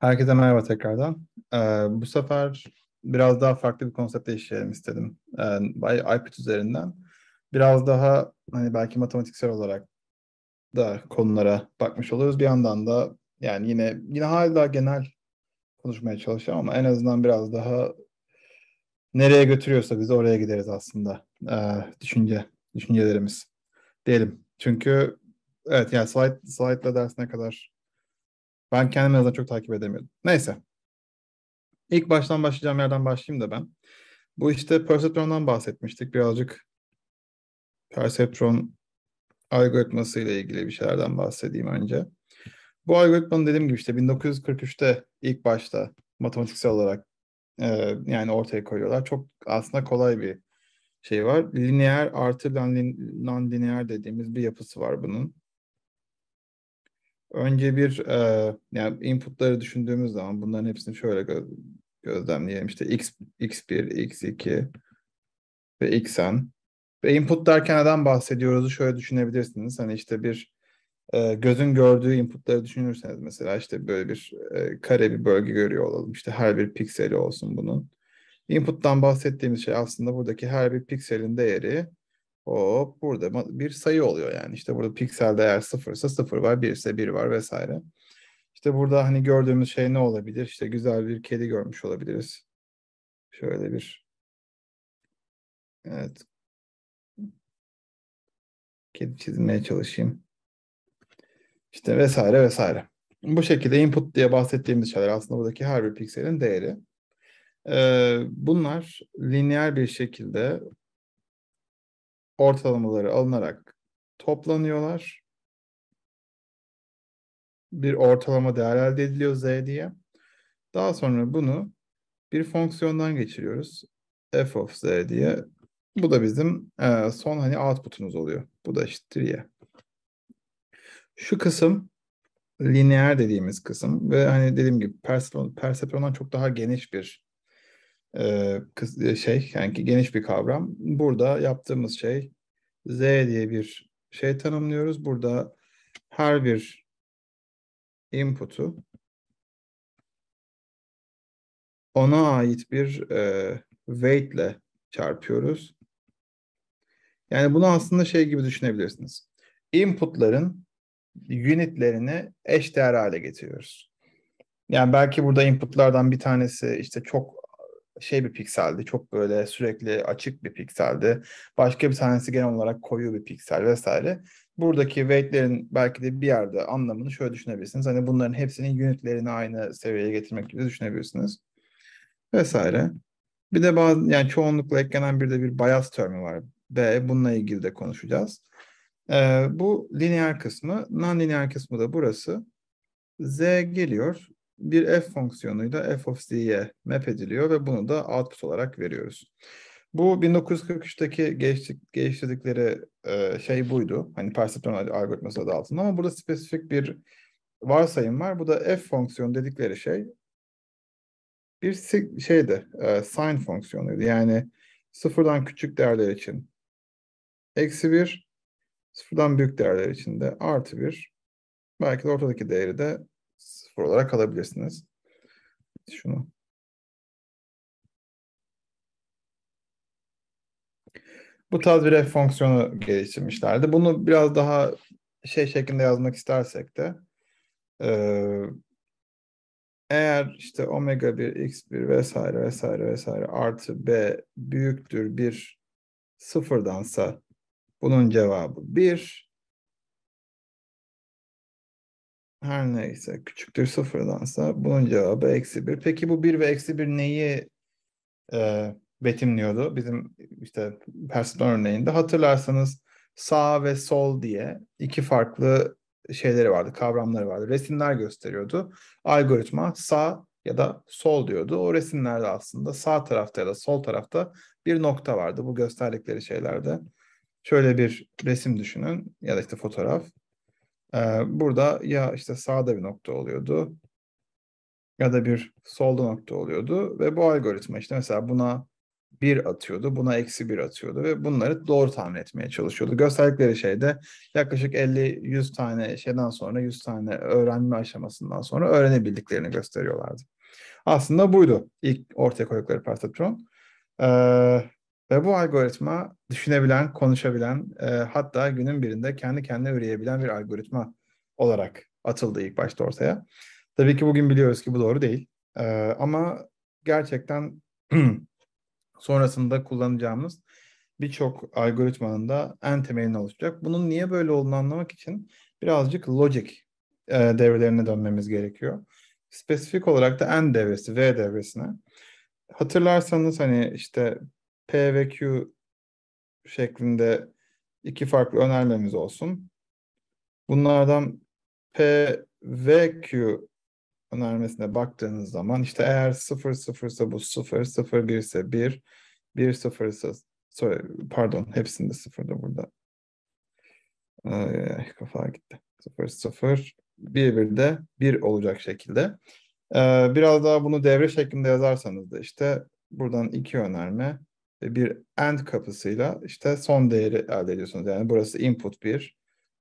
Herkese merhaba tekrardan. Ee, bu sefer biraz daha farklı bir konsepte işleyelim istedim. Ee, IPUT üzerinden. Biraz daha hani belki matematiksel olarak da konulara bakmış oluyoruz Bir yandan da yani yine yine hala genel konuşmaya çalışacağım ama en azından biraz daha nereye götürüyorsa biz oraya gideriz aslında ee, düşünce düşüncelerimiz diyelim. Çünkü evet yani slide slide'la dersine kadar ben kendim en azından çok takip edemiyordum. Neyse. İlk baştan başlayacağım yerden başlayayım da ben. Bu işte Perceptron'dan bahsetmiştik. Birazcık Perceptron algoritması ile ilgili bir şeylerden bahsedeyim önce. Bu algoritmanın dediğim gibi işte 1943'te ilk başta matematiksel olarak e, yani ortaya koyuyorlar. Çok aslında kolay bir şey var. Lineer artı non-lineer dediğimiz bir yapısı var bunun. Önce bir e, yani inputları düşündüğümüz zaman bunların hepsini şöyle gö gözlemleyelim. İşte x, x1, x2 ve xn. Ve input derken neden bahsediyoruz? Şöyle düşünebilirsiniz. Hani işte bir e, gözün gördüğü inputları düşünürseniz mesela işte böyle bir e, kare bir bölge görüyor olalım. İşte her bir pikseli olsun bunun. Input'tan bahsettiğimiz şey aslında buradaki her bir pikselin değeri Hop burada bir sayı oluyor yani. İşte burada piksel değer sıfırsa sıfır var, bir ise bir var vesaire. İşte burada hani gördüğümüz şey ne olabilir? İşte güzel bir kedi görmüş olabiliriz. Şöyle bir. Evet. Kedi çizmeye çalışayım. İşte vesaire vesaire. Bu şekilde input diye bahsettiğimiz şeyler aslında buradaki her bir pikselin değeri. Ee, bunlar lineer bir şekilde ortalamaları alınarak toplanıyorlar. Bir ortalama değer elde ediliyor z diye. Daha sonra bunu bir fonksiyondan geçiriyoruz. f of z diye. Bu da bizim e, son hani output'umuz oluyor. Bu da eşittir y. Şu kısım lineer dediğimiz kısım ve hani dediğim gibi Perceptron'dan çok daha geniş bir e, şey yani geniş bir kavram. Burada yaptığımız şey Z diye bir şey tanımlıyoruz. Burada her bir input'u ona ait bir e, weight çarpıyoruz. Yani bunu aslında şey gibi düşünebilirsiniz. Input'ların unitlerini eş değer hale getiriyoruz. Yani belki burada input'lardan bir tanesi işte çok şey bir pikseldi. Çok böyle sürekli açık bir pikseldi. Başka bir tanesi genel olarak koyu bir piksel vesaire. Buradaki weight'lerin belki de bir yerde anlamını şöyle düşünebilirsiniz. Hani bunların hepsinin unitlerini aynı seviyeye getirmek gibi düşünebilirsiniz. Vesaire. Bir de bazı yani çoğunlukla eklenen bir de bir bias termi var. B bununla ilgili de konuşacağız. Ee, bu lineer kısmı, non-lineer kısmı da burası. Z geliyor bir f fonksiyonuyla f of z'ye map ediliyor ve bunu da output olarak veriyoruz. Bu 1943'teki geliştik, geliştirdikleri e, şey buydu. Hani perceptron algoritması adı altında ama burada spesifik bir varsayım var. Bu da f fonksiyonu dedikleri şey bir şeydi, e, sign fonksiyonuydu. Yani sıfırdan küçük değerler için eksi bir, sıfırdan büyük değerler için de artı bir. Belki de ortadaki değeri de sıfır olarak alabilirsiniz. Şunu. Bu tarz bir ref fonksiyonu geliştirmişlerdi. Bunu biraz daha şey şeklinde yazmak istersek de e, eğer işte omega 1, x1 vesaire vesaire vesaire artı b büyüktür bir sıfırdansa bunun cevabı 1. her neyse küçüktür sıfırdansa bunun cevabı eksi bir. Peki bu bir ve eksi bir neyi e, betimliyordu? Bizim işte Persson örneğinde hatırlarsanız sağ ve sol diye iki farklı şeyleri vardı, kavramları vardı. Resimler gösteriyordu. Algoritma sağ ya da sol diyordu. O resimlerde aslında sağ tarafta ya da sol tarafta bir nokta vardı bu gösterdikleri şeylerde. Şöyle bir resim düşünün ya da işte fotoğraf. Burada ya işte sağda bir nokta oluyordu ya da bir solda nokta oluyordu ve bu algoritma işte mesela buna bir atıyordu, buna eksi bir atıyordu ve bunları doğru tahmin etmeye çalışıyordu. Gösterdikleri şeyde yaklaşık 50-100 tane şeyden sonra, 100 tane öğrenme aşamasından sonra öğrenebildiklerini gösteriyorlardı. Aslında buydu ilk ortaya koydukları perceptron. Ee, ve bu algoritma düşünebilen, konuşabilen, e, hatta günün birinde kendi kendine üreyebilen bir algoritma olarak atıldı ilk başta ortaya. Tabii ki bugün biliyoruz ki bu doğru değil. E, ama gerçekten sonrasında kullanacağımız birçok algoritmanın da en temelini oluşacak. Bunun niye böyle olduğunu anlamak için birazcık logic e, devrelerine dönmemiz gerekiyor. Spesifik olarak da N devresi, V devresine. Hatırlarsanız hani işte P ve Q şeklinde iki farklı önermemiz olsun. Bunlardan P ve Q önermesine baktığınız zaman işte eğer 0 0 ise bu 0, 0 1 ise 1, 1 0 ise sorry, pardon hepsinde 0 da burada. Ee, kafa gitti. 0 0 1 1 de 1 olacak şekilde. Ee, biraz daha bunu devre şeklinde yazarsanız da işte buradan iki önerme bir end kapısıyla işte son değeri elde ediyorsunuz. Yani burası input 1,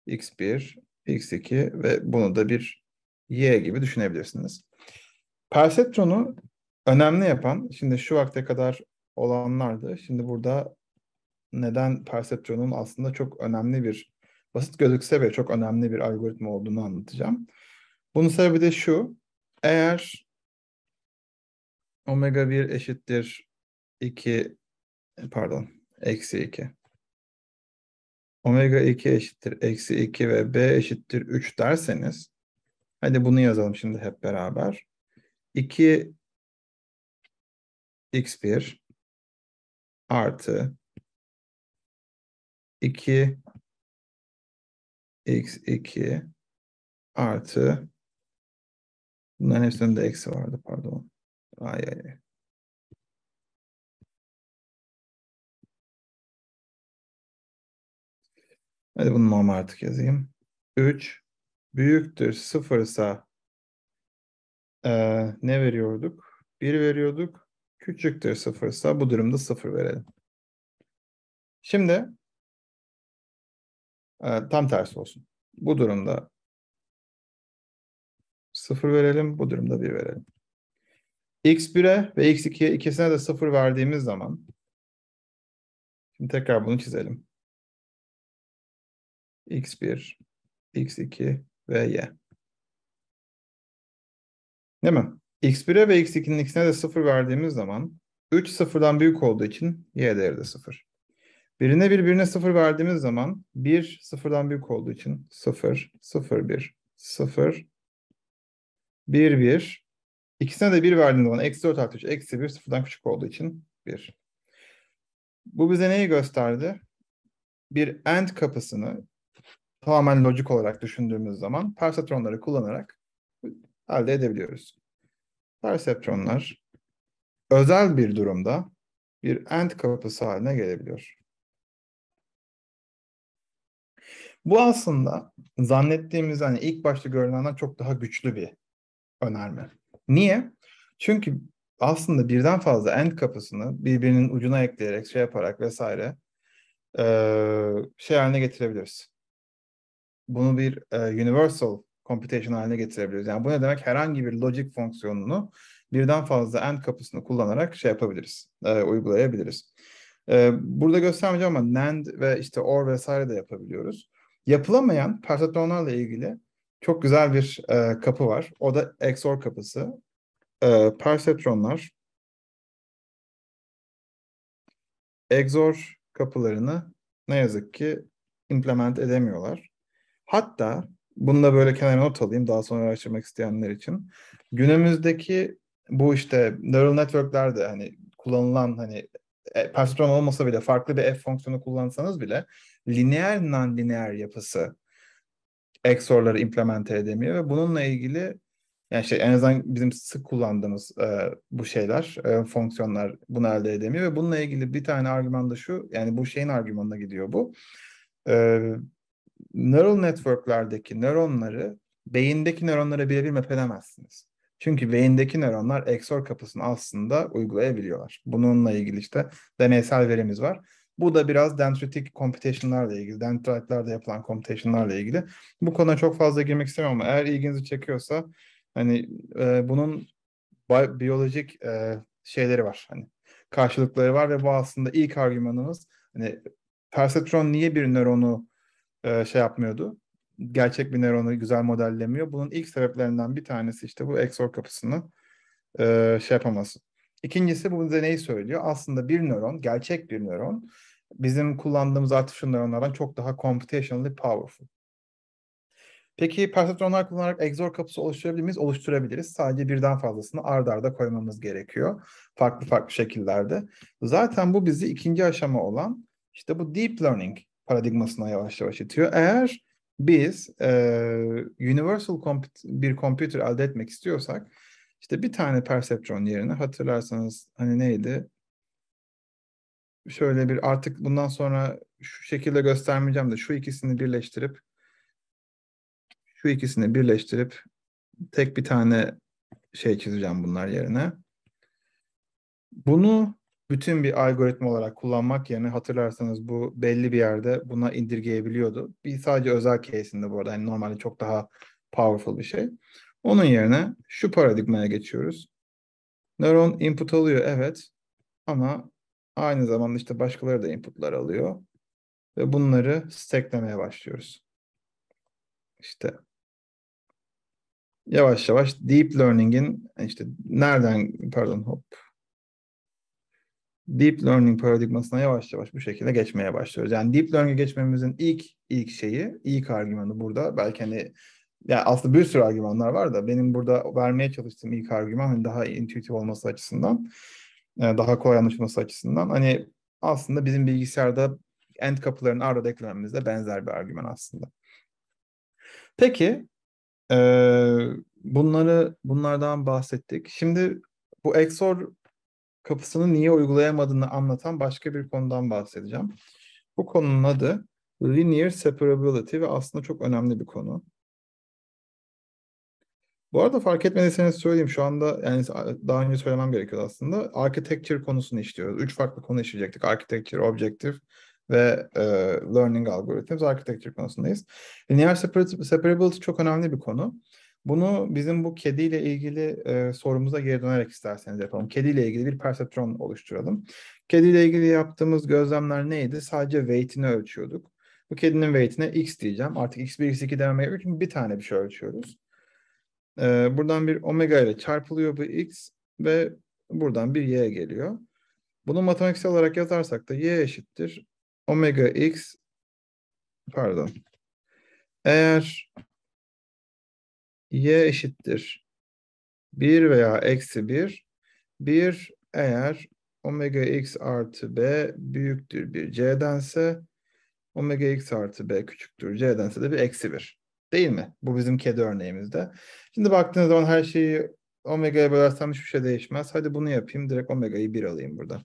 x1, x2 ve bunu da bir y gibi düşünebilirsiniz. Perceptron'u önemli yapan, şimdi şu vakte kadar olanlardı. Şimdi burada neden Perceptron'un aslında çok önemli bir, basit gözükse bile çok önemli bir algoritma olduğunu anlatacağım. Bunun sebebi de şu, eğer omega 1 eşittir 2 e, pardon eksi 2. Omega 2 eşittir eksi 2 ve B eşittir 3 derseniz hadi bunu yazalım şimdi hep beraber. 2 x1 artı 2 x2 artı bunların hepsinde eksi vardı pardon. Ay ay ay. Hadi bunu normal artık yazayım. 3 büyüktür 0 ise e, ne veriyorduk? 1 veriyorduk. Küçüktür 0 ise bu durumda 0 verelim. Şimdi e, tam tersi olsun. Bu durumda 0 verelim. Bu durumda 1 verelim. X1'e ve X2'ye ikisine de 0 verdiğimiz zaman şimdi tekrar bunu çizelim x1, x2 ve y. Değil mi? x1'e ve x2'nin ikisine de 0 verdiğimiz zaman 3 sıfırdan büyük olduğu için y değeri de 0. Birine birbirine 0 verdiğimiz zaman 1 sıfırdan büyük olduğu için 0, 0, 1, 0, 1, 1. İkisine de 1 verdiğimiz zaman eksi 4 artı 3, eksi 1 sıfırdan küçük olduğu için 1. Bu bize neyi gösterdi? Bir and kapısını tamamen lojik olarak düşündüğümüz zaman perseptronları kullanarak elde edebiliyoruz. Perseptronlar özel bir durumda bir end kapısı haline gelebiliyor. Bu aslında zannettiğimiz hani ilk başta görünenden çok daha güçlü bir önerme. Niye? Çünkü aslında birden fazla end kapısını birbirinin ucuna ekleyerek şey yaparak vesaire şey haline getirebiliriz bunu bir e, universal computation haline getirebiliriz. Yani bu ne demek? Herhangi bir logic fonksiyonunu birden fazla end kapısını kullanarak şey yapabiliriz, e, uygulayabiliriz. E, burada göstermeyeceğim ama NAND ve işte OR vesaire de yapabiliyoruz. Yapılamayan perceptronlarla ilgili çok güzel bir e, kapı var. O da XOR kapısı. E, perceptronlar XOR kapılarını ne yazık ki implement edemiyorlar. Hatta bunu da böyle kenara not alayım daha sonra araştırmak isteyenler için. Günümüzdeki bu işte neural networklerde hani kullanılan hani e, perceptron olmasa bile farklı bir f fonksiyonu kullansanız bile lineer non-lineer yapısı XOR'ları implemente edemiyor ve bununla ilgili yani şey en azından bizim sık kullandığımız e, bu şeyler, e, fonksiyonlar bunu elde edemiyor ve bununla ilgili bir tane argüman da şu, yani bu şeyin argümanına gidiyor bu. E, neural networklerdeki nöronları beyindeki nöronlara birebir mapedemezsiniz. Çünkü beyindeki nöronlar XOR kapısını aslında uygulayabiliyorlar. Bununla ilgili işte deneysel verimiz var. Bu da biraz dendritik computation'larla ilgili, dendritlerde yapılan computation'larla ilgili. Bu konuya çok fazla girmek istemiyorum ama eğer ilginizi çekiyorsa hani e, bunun bi biyolojik e, şeyleri var. Hani karşılıkları var ve bu aslında ilk argümanımız hani perceptron niye bir nöronu e, şey yapmıyordu. Gerçek bir nöronu güzel modellemiyor. Bunun ilk sebeplerinden bir tanesi işte bu XOR kapısını e, şey yapaması. İkincisi bu bize neyi söylüyor? Aslında bir nöron, gerçek bir nöron bizim kullandığımız artificial nöronlardan çok daha computationally powerful. Peki perseptronlar kullanarak XOR kapısı oluşturabilir miyiz? Oluşturabiliriz. Sadece birden fazlasını ard arda koymamız gerekiyor. Farklı farklı şekillerde. Zaten bu bizi ikinci aşama olan işte bu deep learning paradigmasına yavaş yavaş itiyor. Eğer biz e, universal comp- bir computer elde etmek istiyorsak işte bir tane perceptron yerine hatırlarsanız hani neydi? Şöyle bir artık bundan sonra şu şekilde göstermeyeceğim de şu ikisini birleştirip şu ikisini birleştirip tek bir tane şey çizeceğim bunlar yerine. Bunu bütün bir algoritma olarak kullanmak yerine hatırlarsanız bu belli bir yerde buna indirgeyebiliyordu. Bir sadece özel case'inde bu arada yani normalde çok daha powerful bir şey. Onun yerine şu paradigmaya geçiyoruz. Nöron input alıyor evet ama aynı zamanda işte başkaları da inputlar alıyor ve bunları stacklemeye başlıyoruz. İşte yavaş yavaş deep learning'in işte nereden pardon hop deep learning paradigmasına yavaş yavaş bu şekilde geçmeye başlıyoruz. Yani deep learning'e geçmemizin ilk ilk şeyi, ilk argümanı burada. Belki hani yani aslında bir sürü argümanlar var da benim burada vermeye çalıştığım ilk argüman hani daha intuitif olması açısından, e, daha kolay anlaşılması açısından hani aslında bizim bilgisayarda end kapıların arada eklememizde benzer bir argüman aslında. Peki e, bunları bunlardan bahsettik. Şimdi bu XOR kapısını niye uygulayamadığını anlatan başka bir konudan bahsedeceğim. Bu konunun adı Linear Separability ve aslında çok önemli bir konu. Bu arada fark etmediyseniz söyleyeyim şu anda yani daha önce söylemem gerekiyor aslında. Architecture konusunu işliyoruz. Üç farklı konu işleyecektik. Architecture, Objective ve e, Learning Algorithms. Architecture konusundayız. Linear Separability çok önemli bir konu. Bunu bizim bu kediyle ilgili e, sorumuza geri dönerek isterseniz yapalım. Kediyle ilgili bir perceptron oluşturalım. Kediyle ilgili yaptığımız gözlemler neydi? Sadece weight'ini ölçüyorduk. Bu kedinin weight'ine x diyeceğim. Artık x1, x2 demeye yok bir tane bir şey ölçüyoruz. E, buradan bir omega ile çarpılıyor bu x ve buradan bir y geliyor. Bunu matematiksel olarak yazarsak da y eşittir omega x pardon. Eğer y eşittir 1 veya eksi 1. 1 eğer omega x artı b büyüktür bir c'dense omega x artı b küçüktür c'dense de bir eksi 1. Değil mi? Bu bizim kedi örneğimizde. Şimdi baktığınız zaman her şeyi omega'ya bölersem hiçbir şey değişmez. Hadi bunu yapayım. Direkt omega'yı 1 alayım burada.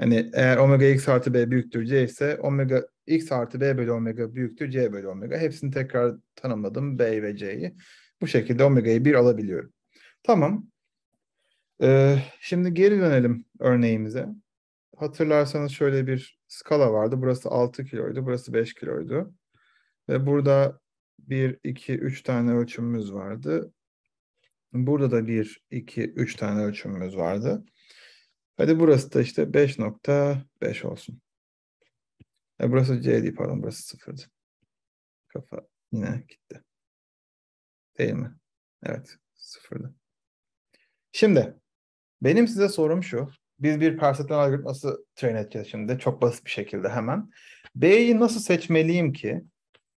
Yani eğer omega x artı b büyüktür c ise omega x artı b bölü omega büyüktür c bölü omega. Hepsini tekrar tanımladım b ve c'yi. Bu şekilde omega'yı 1 alabiliyorum. Tamam. Ee, şimdi geri dönelim örneğimize. Hatırlarsanız şöyle bir skala vardı. Burası 6 kiloydu, burası 5 kiloydu. Ve burada 1, 2, 3 tane ölçümümüz vardı. Burada da 1, 2, 3 tane ölçümümüz vardı. Hadi burası da işte 5.5 olsun. E burası C değil pardon burası sıfırdı. Kafa yine gitti. Değil mi? Evet. sıfırda. Şimdi benim size sorum şu. Biz bir perceptron algoritması train edeceğiz şimdi. Çok basit bir şekilde hemen. B'yi nasıl seçmeliyim ki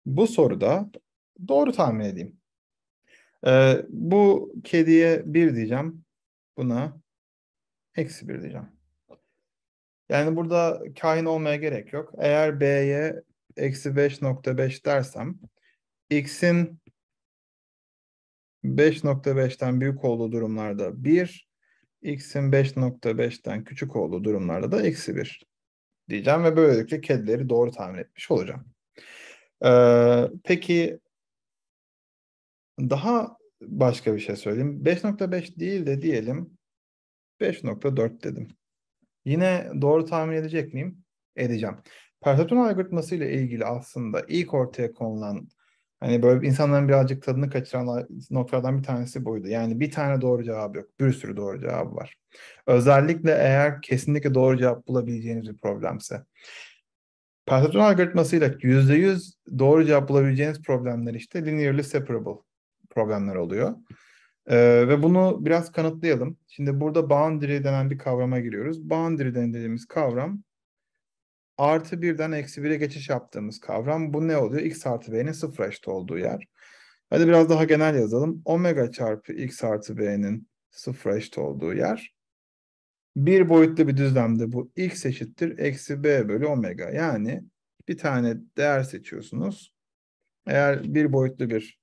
bu soruda doğru tahmin edeyim. Ee, bu kediye bir diyeceğim. Buna eksi bir diyeceğim. Yani burada kahin olmaya gerek yok. Eğer B'ye eksi 5.5 dersem x'in 5.5'ten büyük olduğu durumlarda 1, x'in 5.5'ten küçük olduğu durumlarda da eksi 1 diyeceğim ve böylelikle kedileri doğru tahmin etmiş olacağım. Ee, peki daha başka bir şey söyleyeyim. 5.5 değil de diyelim 5.4 dedim. Yine doğru tahmin edecek miyim? Edeceğim. Perceptron algoritması ile ilgili aslında ilk ortaya konulan Hani böyle insanların birazcık tadını kaçıran noktalardan bir tanesi buydu. Yani bir tane doğru cevap yok. Bir sürü doğru cevap var. Özellikle eğer kesinlikle doğru cevap bulabileceğiniz bir problemse. Perceptron algoritmasıyla %100 doğru cevap bulabileceğiniz problemler işte linearly separable problemler oluyor. Ee, ve bunu biraz kanıtlayalım. Şimdi burada boundary denen bir kavrama giriyoruz. Boundary dediğimiz kavram artı birden eksi bire geçiş yaptığımız kavram. Bu ne oluyor? X artı b'nin sıfıra eşit olduğu yer. Hadi biraz daha genel yazalım. Omega çarpı x artı b'nin sıfıra eşit olduğu yer. Bir boyutlu bir düzlemde bu x eşittir eksi b bölü omega. Yani bir tane değer seçiyorsunuz. Eğer bir boyutlu bir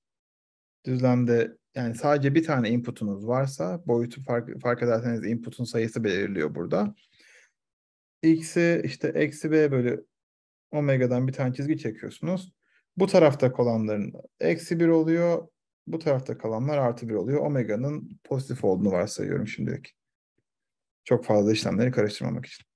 düzlemde yani sadece bir tane input'unuz varsa boyutu fark, fark ederseniz input'un sayısı belirliyor burada x'i işte eksi b bölü omega'dan bir tane çizgi çekiyorsunuz. Bu tarafta kalanların eksi 1 oluyor. Bu tarafta kalanlar artı 1 oluyor. Omega'nın pozitif olduğunu varsayıyorum şimdilik. Çok fazla işlemleri karıştırmamak için.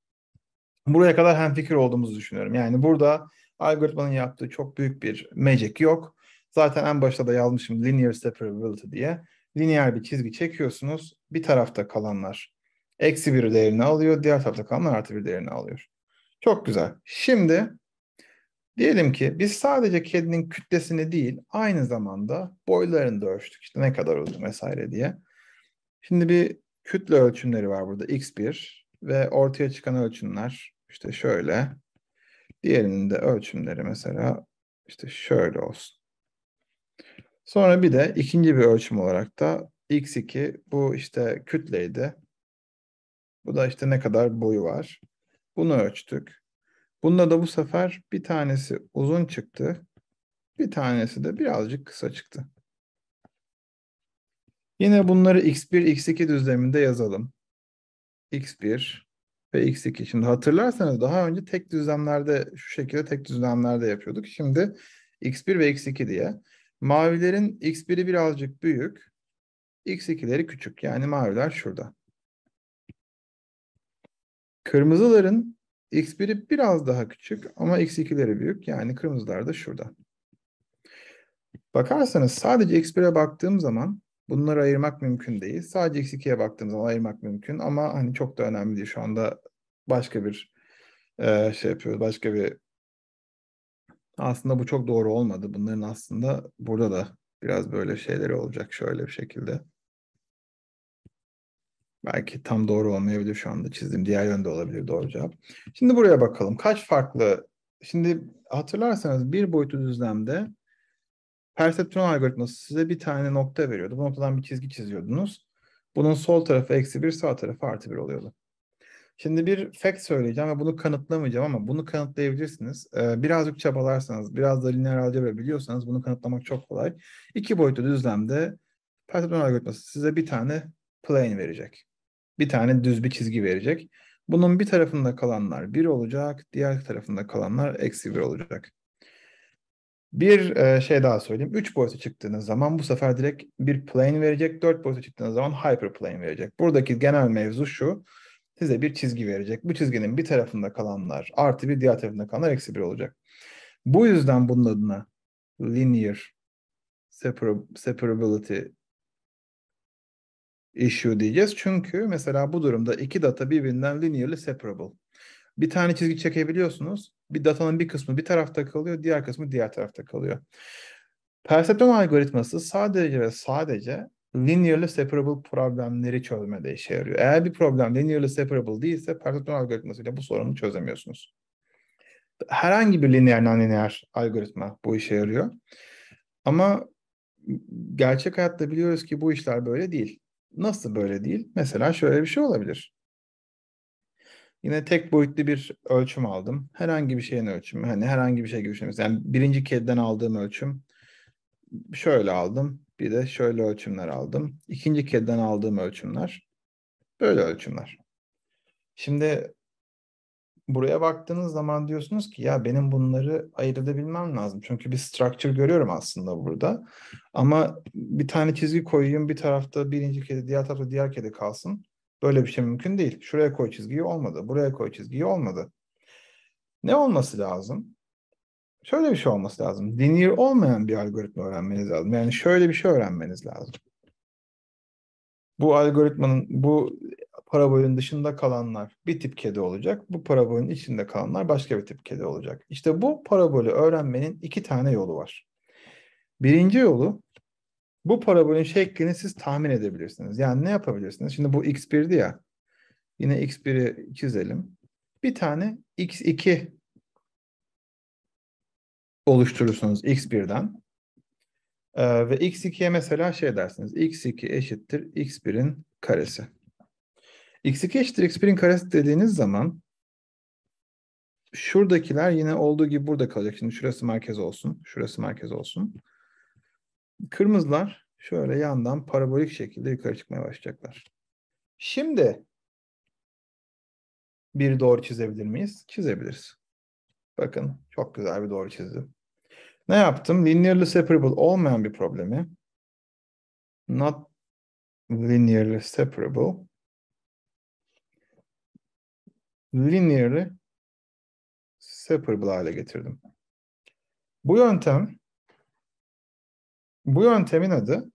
Buraya kadar hemfikir olduğumuzu düşünüyorum. Yani burada algoritmanın yaptığı çok büyük bir magic yok. Zaten en başta da yazmışım linear separability diye. Lineer bir çizgi çekiyorsunuz. Bir tarafta kalanlar eksi bir değerini alıyor. Diğer tarafta kalanlar artı bir değerini alıyor. Çok güzel. Şimdi diyelim ki biz sadece kedinin kütlesini değil aynı zamanda boylarını da ölçtük. İşte ne kadar uzun vesaire diye. Şimdi bir kütle ölçümleri var burada x1 ve ortaya çıkan ölçümler işte şöyle. Diğerinin de ölçümleri mesela işte şöyle olsun. Sonra bir de ikinci bir ölçüm olarak da x2 bu işte kütleydi. Bu da işte ne kadar boyu var. Bunu ölçtük. Bunda da bu sefer bir tanesi uzun çıktı. Bir tanesi de birazcık kısa çıktı. Yine bunları x1, x2 düzleminde yazalım. x1 ve x2. Şimdi hatırlarsanız daha önce tek düzlemlerde şu şekilde tek düzlemlerde yapıyorduk. Şimdi x1 ve x2 diye. Mavilerin x1'i birazcık büyük, x2'leri küçük. Yani maviler şurada. Kırmızıların X1'i biraz daha küçük ama X2'leri büyük. Yani kırmızılar da şurada. Bakarsanız sadece X1'e baktığım zaman bunları ayırmak mümkün değil. Sadece X2'ye baktığım zaman ayırmak mümkün ama hani çok da önemli değil. Şu anda başka bir e, şey yapıyoruz. Başka bir aslında bu çok doğru olmadı. Bunların aslında burada da biraz böyle şeyleri olacak şöyle bir şekilde. Belki tam doğru olmayabilir şu anda çizdiğim. Diğer yönde olabilir doğru cevap. Şimdi buraya bakalım. Kaç farklı? Şimdi hatırlarsanız bir boyutlu düzlemde perseptron algoritması size bir tane nokta veriyordu. Bu noktadan bir çizgi çiziyordunuz. Bunun sol tarafı eksi bir, sağ tarafı artı bir oluyordu. Şimdi bir fact söyleyeceğim ve bunu kanıtlamayacağım ama bunu kanıtlayabilirsiniz. Ee, birazcık çabalarsanız, biraz da lineer algebra biliyorsanız bunu kanıtlamak çok kolay. İki boyutlu düzlemde perseptron algoritması size bir tane plane verecek bir tane düz bir çizgi verecek. Bunun bir tarafında kalanlar 1 olacak, diğer tarafında kalanlar eksi 1 olacak. Bir e, şey daha söyleyeyim. 3 boyuta çıktığınız zaman bu sefer direkt bir plane verecek. 4 boyuta çıktığınız zaman hyperplane verecek. Buradaki genel mevzu şu. Size bir çizgi verecek. Bu çizginin bir tarafında kalanlar artı bir, diğer tarafında kalanlar eksi bir olacak. Bu yüzden bunun adına linear separability issue diyeceğiz. Çünkü mesela bu durumda iki data birbirinden linearly separable. Bir tane çizgi çekebiliyorsunuz. Bir datanın bir kısmı bir tarafta kalıyor, diğer kısmı diğer tarafta kalıyor. Perseptron algoritması sadece ve sadece linearly separable problemleri çözmede işe yarıyor. Eğer bir problem linearly separable değilse perseptron algoritmasıyla bu sorunu çözemiyorsunuz. Herhangi bir lineer nonlineer algoritma bu işe yarıyor. Ama gerçek hayatta biliyoruz ki bu işler böyle değil. Nasıl böyle değil? Mesela şöyle bir şey olabilir. Yine tek boyutlu bir ölçüm aldım. Herhangi bir şeyin ölçümü. Hani herhangi bir şey gibi Yani birinci kediden aldığım ölçüm şöyle aldım. Bir de şöyle ölçümler aldım. İkinci kediden aldığım ölçümler böyle ölçümler. Şimdi buraya baktığınız zaman diyorsunuz ki ya benim bunları ayırt edebilmem lazım. Çünkü bir structure görüyorum aslında burada. Ama bir tane çizgi koyayım bir tarafta birinci kedi diğer tarafta diğer kedi kalsın. Böyle bir şey mümkün değil. Şuraya koy çizgiyi olmadı. Buraya koy çizgiyi olmadı. Ne olması lazım? Şöyle bir şey olması lazım. Linear olmayan bir algoritma öğrenmeniz lazım. Yani şöyle bir şey öğrenmeniz lazım. Bu algoritmanın, bu parabolün dışında kalanlar bir tip kedi olacak. Bu parabolün içinde kalanlar başka bir tip kedi olacak. İşte bu parabolü öğrenmenin iki tane yolu var. Birinci yolu bu parabolün şeklini siz tahmin edebilirsiniz. Yani ne yapabilirsiniz? Şimdi bu x1'di ya. Yine x1'i çizelim. Bir tane x2 oluşturursunuz x1'den. Ee, ve x2'ye mesela şey dersiniz. x2 eşittir x1'in karesi x2 eşittir x1'in karesi dediğiniz zaman şuradakiler yine olduğu gibi burada kalacak. Şimdi şurası merkez olsun. Şurası merkez olsun. Kırmızılar şöyle yandan parabolik şekilde yukarı çıkmaya başlayacaklar. Şimdi bir doğru çizebilir miyiz? Çizebiliriz. Bakın çok güzel bir doğru çizdim. Ne yaptım? Linearly separable olmayan bir problemi not linearly separable linearly separable hale getirdim. Bu yöntem bu yöntemin adı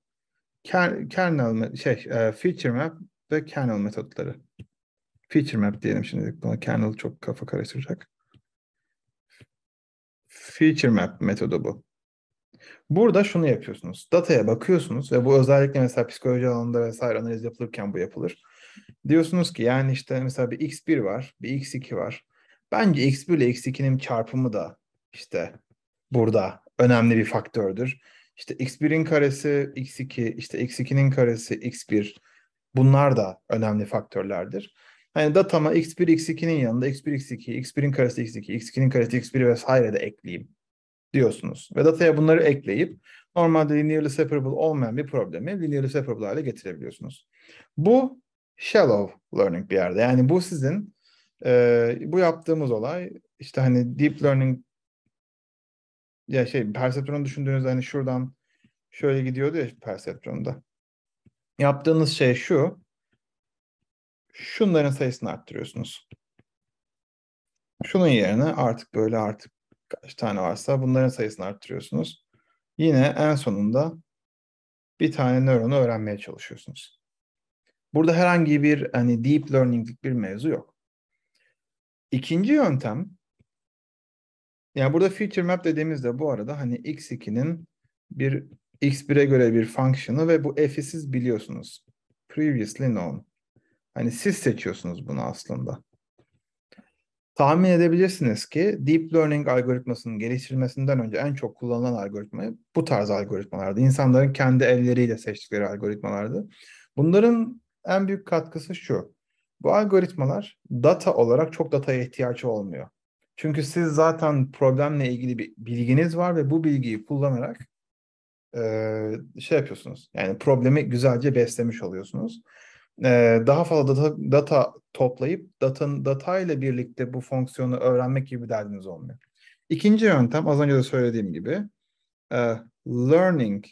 kernel şey e, feature map ve kernel metotları. Feature map diyelim şimdi buna kernel çok kafa karıştıracak. Feature map metodu bu. Burada şunu yapıyorsunuz. Dataya bakıyorsunuz ve bu özellikle mesela psikoloji alanında vesaire analiz yapılırken bu yapılır. Diyorsunuz ki yani işte mesela bir X1 var, bir X2 var. Bence X1 ile X2'nin çarpımı da işte burada önemli bir faktördür. İşte X1'in karesi X2, işte X2'nin karesi X1. Bunlar da önemli faktörlerdir. Hani datama X1, X2'nin yanında X1, X2, X1'in karesi X2, X2'nin karesi X1 vesaire de ekleyeyim diyorsunuz. Ve dataya bunları ekleyip normalde linearly separable olmayan bir problemi linearly separable hale getirebiliyorsunuz. Bu shallow learning bir yerde. Yani bu sizin e, bu yaptığımız olay işte hani deep learning ya şey perceptron düşündüğünüz hani şuradan şöyle gidiyordu ya Perceptron'da. Yaptığınız şey şu. Şunların sayısını arttırıyorsunuz. Şunun yerine artık böyle artık kaç tane varsa bunların sayısını arttırıyorsunuz. Yine en sonunda bir tane nöronu öğrenmeye çalışıyorsunuz. Burada herhangi bir hani deep learning'lik bir mevzu yok. İkinci yöntem yani burada feature map dediğimizde bu arada hani x2'nin bir x1'e göre bir function'ı ve bu f'i siz biliyorsunuz. Previously known. Hani siz seçiyorsunuz bunu aslında. Tahmin edebilirsiniz ki deep learning algoritmasının geliştirilmesinden önce en çok kullanılan algoritma bu tarz algoritmalardı. İnsanların kendi elleriyle seçtikleri algoritmalardı. Bunların en büyük katkısı şu. Bu algoritmalar data olarak çok dataya ihtiyaç olmuyor. Çünkü siz zaten problemle ilgili bir bilginiz var ve bu bilgiyi kullanarak e, şey yapıyorsunuz. Yani problemi güzelce beslemiş oluyorsunuz. E, daha fazla data, data toplayıp data, data ile birlikte bu fonksiyonu öğrenmek gibi bir derdiniz olmuyor. İkinci yöntem az önce de söylediğim gibi e, learning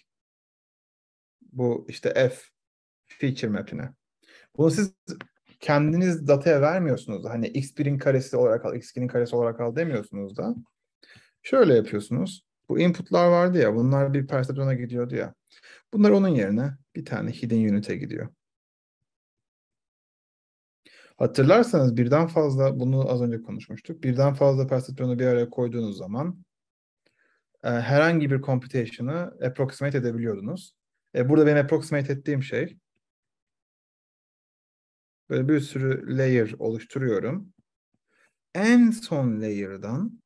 bu işte F feature map'ine bunu siz kendiniz dataya vermiyorsunuz da hani x1'in karesi olarak al, x2'nin karesi olarak al demiyorsunuz da. Şöyle yapıyorsunuz. Bu inputlar vardı ya bunlar bir perceptrona gidiyordu ya. Bunlar onun yerine bir tane hidden unit'e gidiyor. Hatırlarsanız birden fazla bunu az önce konuşmuştuk. Birden fazla perceptronu bir araya koyduğunuz zaman e, herhangi bir computation'ı approximate edebiliyordunuz. E, burada benim approximate ettiğim şey Böyle bir sürü layer oluşturuyorum. En son layer'dan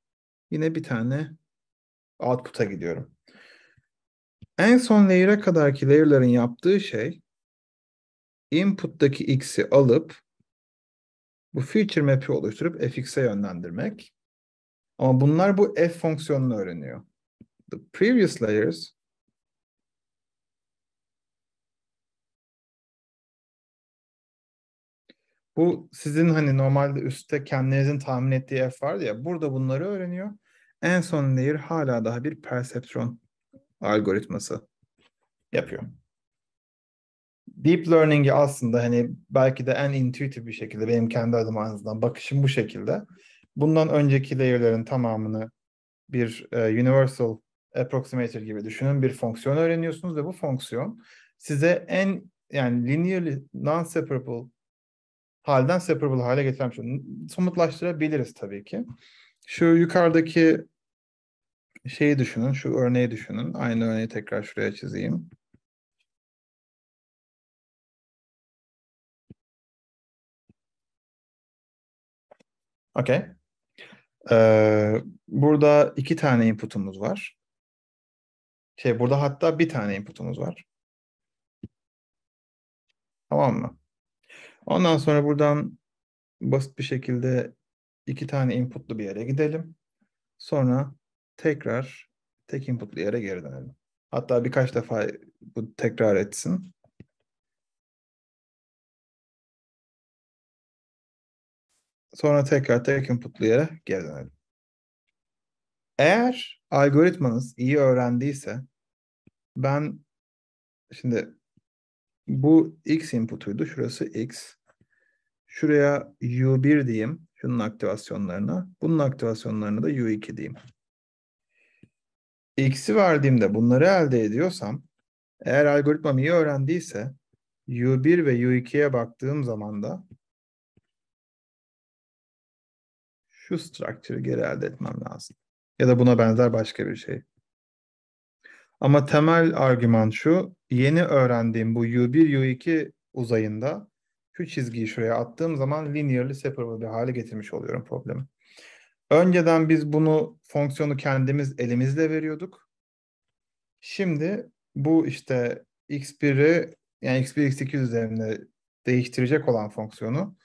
yine bir tane output'a gidiyorum. En son layer'a kadarki layer'ların yaptığı şey input'taki x'i alıp bu feature map'i oluşturup fx'e yönlendirmek. Ama bunlar bu f fonksiyonunu öğreniyor. The previous layers Bu sizin hani normalde üstte kendinizin tahmin ettiği F var ya burada bunları öğreniyor. En son layer hala daha bir perceptron algoritması yapıyor. Deep learning'i aslında hani belki de en intuitif bir şekilde benim kendi adıma en azından bakışım bu şekilde. Bundan önceki layer'ların tamamını bir e, universal approximator gibi düşünün. Bir fonksiyon öğreniyorsunuz ve bu fonksiyon size en yani linearly non-separable halden separable hale getiren bir şey. Somutlaştırabiliriz tabii ki. Şu yukarıdaki şeyi düşünün, şu örneği düşünün. Aynı örneği tekrar şuraya çizeyim. Okey. Ee, burada iki tane input'umuz var. Şey, burada hatta bir tane input'umuz var. Tamam mı? Ondan sonra buradan basit bir şekilde iki tane inputlu bir yere gidelim. Sonra tekrar tek inputlu yere geri dönelim. Hatta birkaç defa bu tekrar etsin. Sonra tekrar tek inputlu yere geri dönelim. Eğer algoritmanız iyi öğrendiyse ben şimdi bu x inputuydu. Şurası x. Şuraya U1 diyeyim. Şunun aktivasyonlarına. Bunun aktivasyonlarına da U2 diyeyim. X'i verdiğimde bunları elde ediyorsam eğer algoritmam iyi öğrendiyse U1 ve U2'ye baktığım zaman da şu structure'ı geri elde etmem lazım. Ya da buna benzer başka bir şey. Ama temel argüman şu, yeni öğrendiğim bu U1, U2 uzayında şu çizgiyi şuraya attığım zaman linearly separable bir hale getirmiş oluyorum problemi. Önceden biz bunu fonksiyonu kendimiz elimizle veriyorduk. Şimdi bu işte x1'i yani x1 x2 üzerinde değiştirecek olan fonksiyonu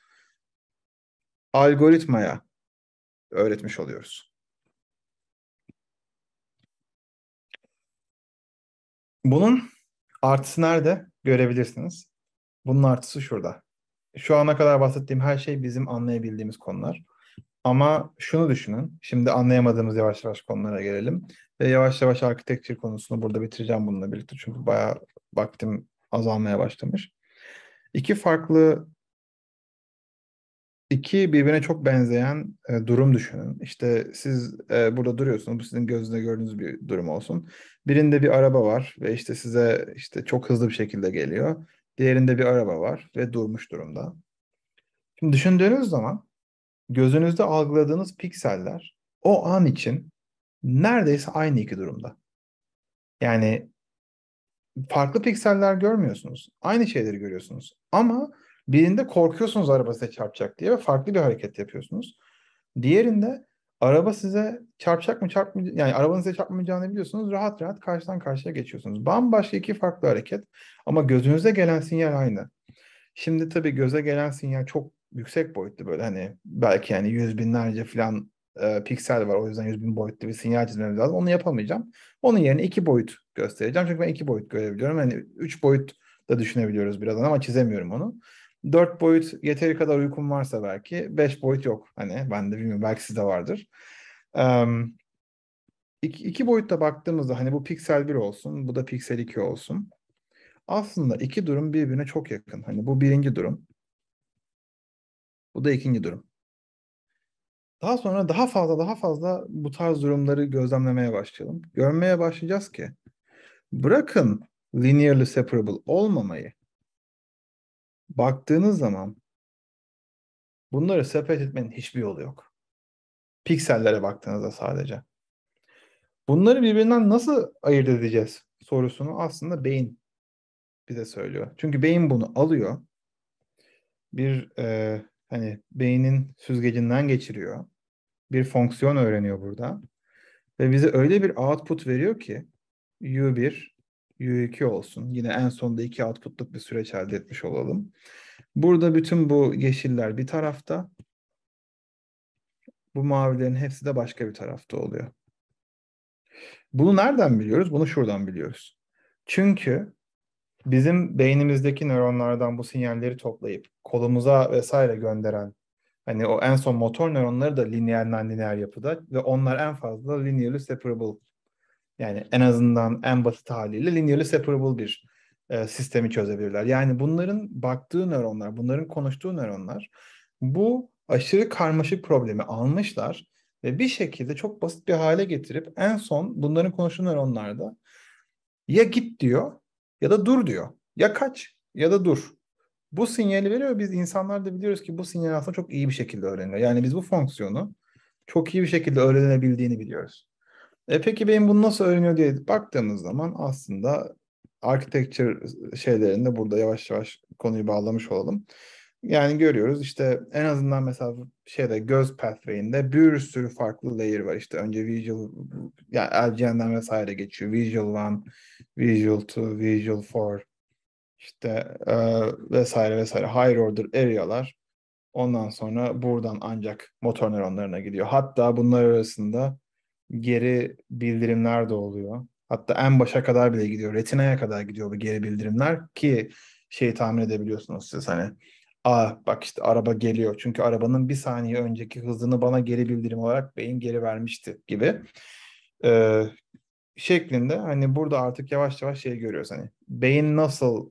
algoritmaya öğretmiş oluyoruz. Bunun artısı nerede görebilirsiniz. Bunun artısı şurada şu ana kadar bahsettiğim her şey bizim anlayabildiğimiz konular. Ama şunu düşünün. Şimdi anlayamadığımız yavaş yavaş konulara gelelim. Ve yavaş yavaş architecture konusunu burada bitireceğim bununla birlikte. Çünkü bayağı vaktim azalmaya başlamış. İki farklı iki birbirine çok benzeyen e, durum düşünün. İşte siz e, burada duruyorsunuz. Bu sizin gözünde gördüğünüz bir durum olsun. Birinde bir araba var ve işte size işte çok hızlı bir şekilde geliyor. Diğerinde bir araba var ve durmuş durumda. Şimdi düşündüğünüz zaman gözünüzde algıladığınız pikseller o an için neredeyse aynı iki durumda. Yani farklı pikseller görmüyorsunuz. Aynı şeyleri görüyorsunuz. Ama birinde korkuyorsunuz araba size çarpacak diye ve farklı bir hareket yapıyorsunuz. Diğerinde Araba size çarpacak mı çarpmayacak yani arabanın size çarpmayacağını biliyorsunuz rahat rahat karşıdan karşıya geçiyorsunuz. Bambaşka iki farklı hareket ama gözünüze gelen sinyal aynı. Şimdi tabii göze gelen sinyal çok yüksek boyutlu böyle hani belki yani yüz binlerce falan e, piksel var o yüzden yüz bin boyutlu bir sinyal çizmemiz lazım. Onu yapamayacağım. Onun yerine iki boyut göstereceğim çünkü ben iki boyut görebiliyorum. Hani üç boyut da düşünebiliyoruz birazdan ama çizemiyorum onu. 4 boyut yeteri kadar uykum varsa belki. 5 boyut yok. Hani ben de bilmiyorum belki sizde vardır. Um, iki, iki boyutta baktığımızda hani bu piksel 1 olsun, bu da piksel 2 olsun. Aslında iki durum birbirine çok yakın. Hani bu birinci durum. Bu da ikinci durum. Daha sonra daha fazla daha fazla bu tarz durumları gözlemlemeye başlayalım. Görmeye başlayacağız ki bırakın linearly separable olmamayı baktığınız zaman bunları sepet etmenin hiçbir yolu yok. Piksellere baktığınızda sadece. Bunları birbirinden nasıl ayırt edeceğiz sorusunu aslında beyin bize söylüyor. Çünkü beyin bunu alıyor. Bir e, hani beynin süzgecinden geçiriyor. Bir fonksiyon öğreniyor burada. Ve bize öyle bir output veriyor ki U1, U2 olsun. Yine en sonda iki output'luk bir süreç elde etmiş olalım. Burada bütün bu yeşiller bir tarafta. Bu mavilerin hepsi de başka bir tarafta oluyor. Bunu nereden biliyoruz? Bunu şuradan biliyoruz. Çünkü bizim beynimizdeki nöronlardan bu sinyalleri toplayıp kolumuza vesaire gönderen hani o en son motor nöronları da lineerden lineer yapıda ve onlar en fazla linearly separable yani en azından en basit haliyle linearly separable bir e, sistemi çözebilirler. Yani bunların baktığı nöronlar, bunların konuştuğu nöronlar bu aşırı karmaşık problemi almışlar ve bir şekilde çok basit bir hale getirip en son bunların konuştuğu nöronlarda ya git diyor ya da dur diyor. Ya kaç ya da dur. Bu sinyali veriyor. Biz insanlar da biliyoruz ki bu sinyal aslında çok iyi bir şekilde öğreniyor. Yani biz bu fonksiyonu çok iyi bir şekilde öğrenebildiğini biliyoruz. E peki benim bunu nasıl öğreniyor diye baktığımız zaman aslında architecture şeylerinde burada yavaş yavaş konuyu bağlamış olalım. Yani görüyoruz işte en azından mesela şeyde göz pathway'inde bir sürü farklı layer var. İşte önce Visual yani LGN'den vesaire geçiyor. Visual 1, Visual 2, Visual 4 işte e, vesaire vesaire higher order arealar. Ondan sonra buradan ancak motor nöronlarına gidiyor. Hatta bunlar arasında geri bildirimler de oluyor. Hatta en başa kadar bile gidiyor. Retinaya kadar gidiyor bu geri bildirimler ki şeyi tahmin edebiliyorsunuz siz hani Aa bak işte araba geliyor. Çünkü arabanın bir saniye önceki hızını bana geri bildirim olarak beyin geri vermişti gibi. Ee, şeklinde hani burada artık yavaş yavaş şey görüyoruz hani beyin nasıl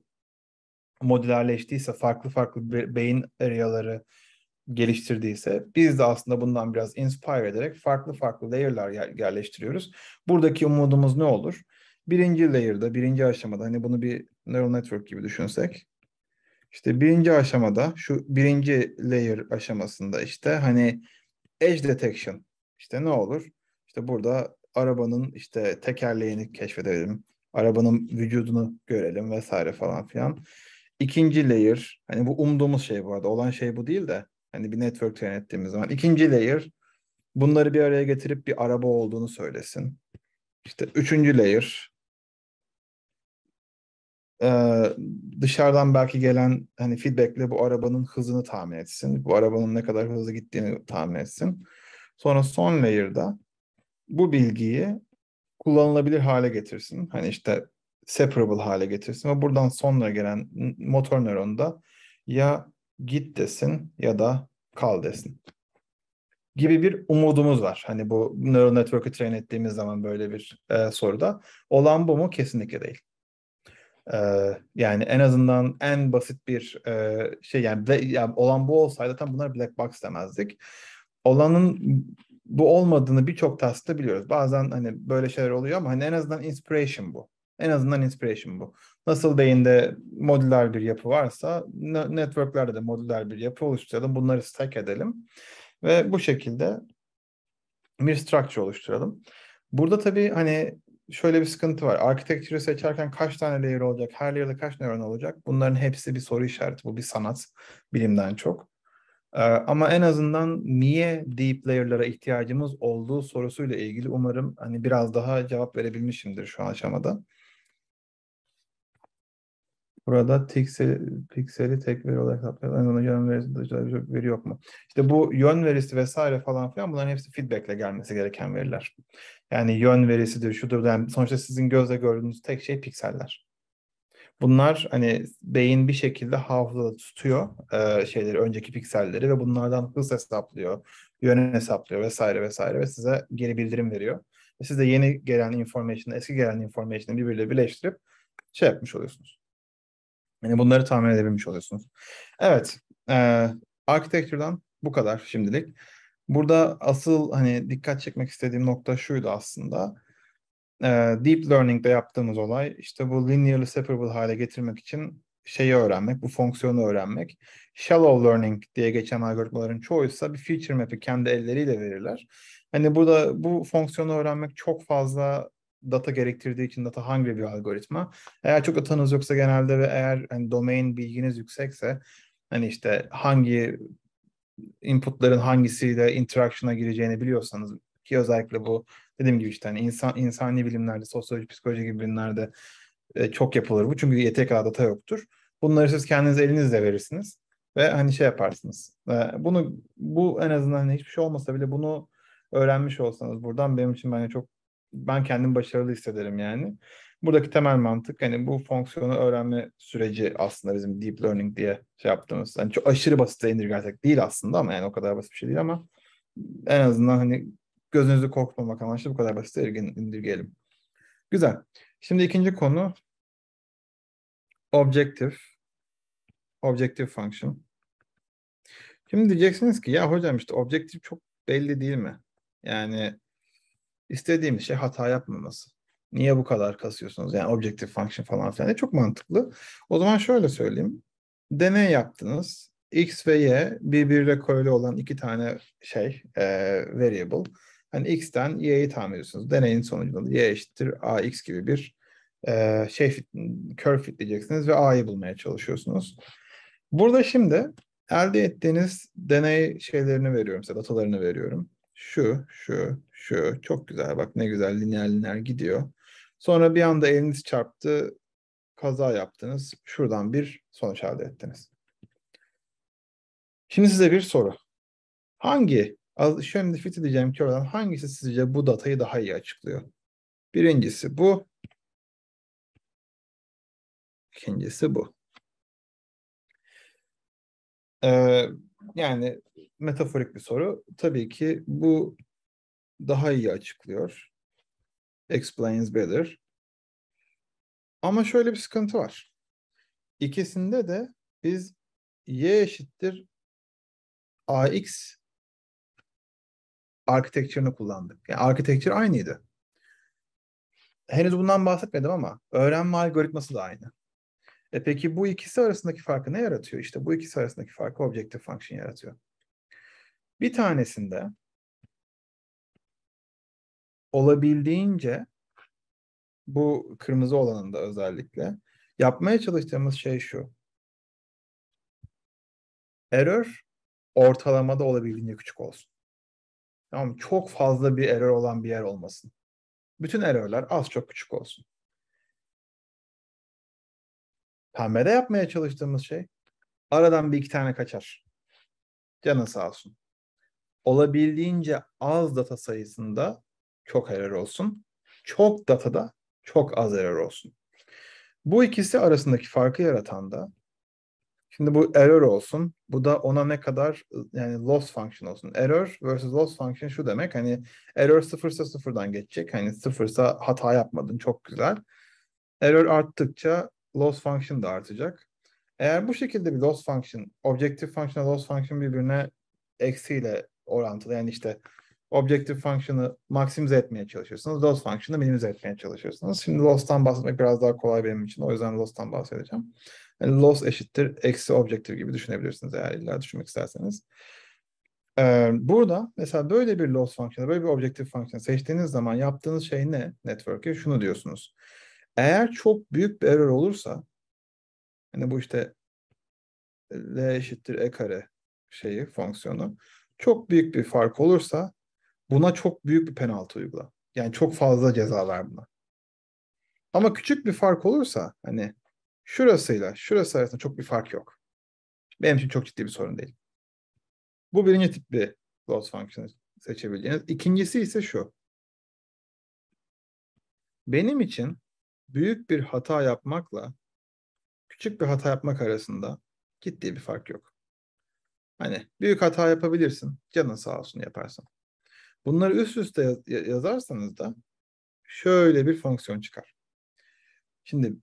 modülerleştiyse farklı farklı beyin areaları geliştirdiyse biz de aslında bundan biraz inspire ederek farklı farklı layer'lar yerleştiriyoruz. Buradaki umudumuz ne olur? Birinci layer'da, birinci aşamada hani bunu bir neural network gibi düşünsek. İşte birinci aşamada şu birinci layer aşamasında işte hani edge detection işte ne olur? İşte burada arabanın işte tekerleğini keşfedelim. Arabanın vücudunu görelim vesaire falan filan. İkinci layer hani bu umduğumuz şey bu arada olan şey bu değil de Hani bir network yönettiğimiz zaman. ikinci layer bunları bir araya getirip bir araba olduğunu söylesin. İşte üçüncü layer e, dışarıdan belki gelen hani feedbackle bu arabanın hızını tahmin etsin. Bu arabanın ne kadar hızlı gittiğini tahmin etsin. Sonra son layer'da bu bilgiyi kullanılabilir hale getirsin. Hani işte separable hale getirsin ve buradan sonra gelen motor nöronda ya git desin ya da kal desin gibi bir umudumuz var. Hani bu neural network'ı train ettiğimiz zaman böyle bir e, soruda. Olan bu mu? Kesinlikle değil. E, yani en azından en basit bir e, şey yani, black, yani olan bu olsaydı tam bunlar black box demezdik. Olanın bu olmadığını birçok testte biliyoruz. Bazen hani böyle şeyler oluyor ama hani en azından inspiration bu. En azından inspiration bu. Nasıl beyinde modüler bir yapı varsa networklerde de modüler bir yapı oluşturalım. Bunları stack edelim. Ve bu şekilde bir structure oluşturalım. Burada tabii hani şöyle bir sıkıntı var. Architecture'ı seçerken kaç tane layer olacak, her layer'da kaç nöron olacak? Bunların hepsi bir soru işareti. Bu bir sanat, bilimden çok. Ee, ama en azından niye deep layer'lara ihtiyacımız olduğu sorusuyla ilgili umarım hani biraz daha cevap verebilmişimdir şu aşamada. Burada piksel, pikseli tek veri olarak hesaplıyorlar. Ona yön verisi dışında bir veri yok mu? İşte bu yön verisi vesaire falan filan bunların hepsi feedbackle gelmesi gereken veriler. Yani yön verisidir, şudur. Yani sonuçta sizin gözle gördüğünüz tek şey pikseller. Bunlar hani beyin bir şekilde hafızada tutuyor e, şeyleri, önceki pikselleri ve bunlardan hız hesaplıyor, yön hesaplıyor vesaire vesaire ve size geri bildirim veriyor. Ve siz de yeni gelen information'ı, eski gelen information'ı birbiriyle birleştirip şey yapmış oluyorsunuz. Yani bunları tahmin edebilmiş oluyorsunuz. Evet, e, Architecture'dan bu kadar şimdilik. Burada asıl hani dikkat çekmek istediğim nokta şuydu aslında. E, deep Learning'de yaptığımız olay işte bu linearly separable hale getirmek için şeyi öğrenmek, bu fonksiyonu öğrenmek. Shallow learning diye geçen algoritmaların çoğuysa bir feature map'i kendi elleriyle verirler. Hani burada bu fonksiyonu öğrenmek çok fazla data gerektirdiği için data hungry bir algoritma. Eğer çok datanız yoksa genelde ve eğer hani domain bilginiz yüksekse hani işte hangi inputların hangisiyle interaction'a gireceğini biliyorsanız ki özellikle bu dediğim gibi işte hani insan insani bilimlerde, sosyoloji, psikoloji gibi bilimlerde e, çok yapılır bu. Çünkü yeteri kadar data yoktur. Bunları siz kendiniz elinizle verirsiniz ve hani şey yaparsınız. E, bunu bu en azından hani, hiçbir şey olmasa bile bunu öğrenmiş olsanız buradan benim için bence çok ben kendim başarılı hissederim yani. Buradaki temel mantık hani bu fonksiyonu öğrenme süreci aslında bizim deep learning diye şey yaptığımız. Yani çok aşırı basite indirgersek değil aslında ama yani o kadar basit bir şey değil ama en azından hani gözünüzü korkutmamak amaçlı bu kadar basit indirgeyelim. Güzel. Şimdi ikinci konu objective. Objective function. Şimdi diyeceksiniz ki ya hocam işte objective çok belli değil mi? Yani istediğimiz şey hata yapmaması. Niye bu kadar kasıyorsunuz? Yani objective function falan filan. E çok mantıklı. O zaman şöyle söyleyeyim. Deney yaptınız. X ve Y birbiriyle koreli olan iki tane şey e, variable. Yani X'ten Y'yi tahmin ediyorsunuz. Deneyin sonucunda Y eşittir AX gibi bir e, şey fit, curve fitleyeceksiniz ve A'yı bulmaya çalışıyorsunuz. Burada şimdi elde ettiğiniz deney şeylerini veriyorum size, datalarını veriyorum. Şu, şu, şu çok güzel bak ne güzel lineer lineer gidiyor. Sonra bir anda eliniz çarptı, kaza yaptınız. Şuradan bir sonuç elde ettiniz. Şimdi size bir soru. Hangi, şimdi fit edeceğim ki oradan hangisi sizce bu datayı daha iyi açıklıyor? Birincisi bu. İkincisi bu. Ee, yani metaforik bir soru. Tabii ki bu daha iyi açıklıyor. Explains better. Ama şöyle bir sıkıntı var. İkisinde de biz y eşittir ax architecture'ını kullandık. Yani architecture aynıydı. Henüz bundan bahsetmedim ama öğrenme algoritması da aynı. E peki bu ikisi arasındaki farkı ne yaratıyor? İşte bu ikisi arasındaki farkı objective function yaratıyor. Bir tanesinde olabildiğince bu kırmızı olanında özellikle yapmaya çalıştığımız şey şu. Error ortalamada olabildiğince küçük olsun. Tamam Çok fazla bir error olan bir yer olmasın. Bütün errorlar az çok küçük olsun. Pembede yapmaya çalıştığımız şey aradan bir iki tane kaçar. Canı sağ olsun. Olabildiğince az data sayısında çok error olsun. Çok datada çok az error olsun. Bu ikisi arasındaki farkı yaratan da şimdi bu error olsun. Bu da ona ne kadar yani loss function olsun. Error versus loss function şu demek hani error sıfırsa sıfırdan geçecek. Hani sıfırsa hata yapmadın çok güzel. Error arttıkça loss function da artacak. Eğer bu şekilde bir loss function, objective function loss function birbirine eksiyle orantılı yani işte objective function'ı maksimize etmeye çalışıyorsunuz. Loss function'ı minimize etmeye çalışıyorsunuz. Şimdi loss'tan bahsetmek biraz daha kolay benim için. O yüzden loss'tan bahsedeceğim. Yani loss eşittir eksi objective gibi düşünebilirsiniz eğer illa düşünmek isterseniz. Ee, burada mesela böyle bir loss function'ı, böyle bir objective function'ı seçtiğiniz zaman yaptığınız şey ne? Network'e şunu diyorsunuz. Eğer çok büyük bir error olursa, yani bu işte L eşittir E kare şeyi, fonksiyonu. Çok büyük bir fark olursa buna çok büyük bir penaltı uygula. Yani çok fazla ceza ver buna. Ama küçük bir fark olursa hani şurasıyla şurası arasında çok bir fark yok. Benim için çok ciddi bir sorun değil. Bu birinci tip bir loss function seçebileceğiniz. İkincisi ise şu. Benim için büyük bir hata yapmakla küçük bir hata yapmak arasında ciddi bir fark yok. Hani büyük hata yapabilirsin. Canın sağ olsun yaparsın. Bunları üst üste yaz, yazarsanız da şöyle bir fonksiyon çıkar. Şimdi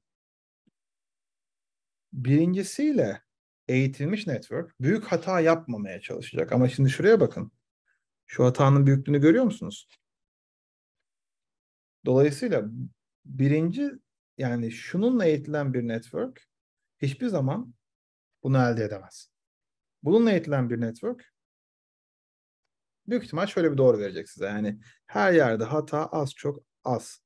birincisiyle eğitilmiş network büyük hata yapmamaya çalışacak. Ama şimdi şuraya bakın. Şu hatanın büyüklüğünü görüyor musunuz? Dolayısıyla birinci yani şununla eğitilen bir network hiçbir zaman bunu elde edemez. Bununla eğitilen bir network büyük ihtimal şöyle bir doğru verecek size. Yani her yerde hata az çok az.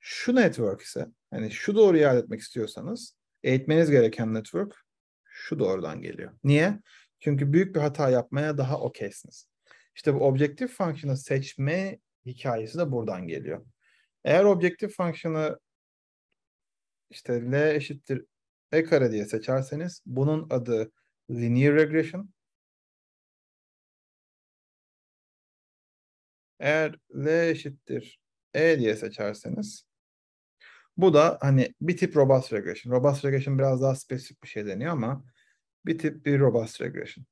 Şu network ise yani şu doğruyu elde etmek istiyorsanız eğitmeniz gereken network şu doğrudan geliyor. Niye? Çünkü büyük bir hata yapmaya daha okeysiniz. İşte bu objektif function'ı seçme hikayesi de buradan geliyor. Eğer objektif function'ı işte L eşittir E kare diye seçerseniz bunun adı linear regression. Eğer L eşittir E diye seçerseniz bu da hani bir tip robust regression. Robust regression biraz daha spesifik bir şey deniyor ama bir tip bir robust regression.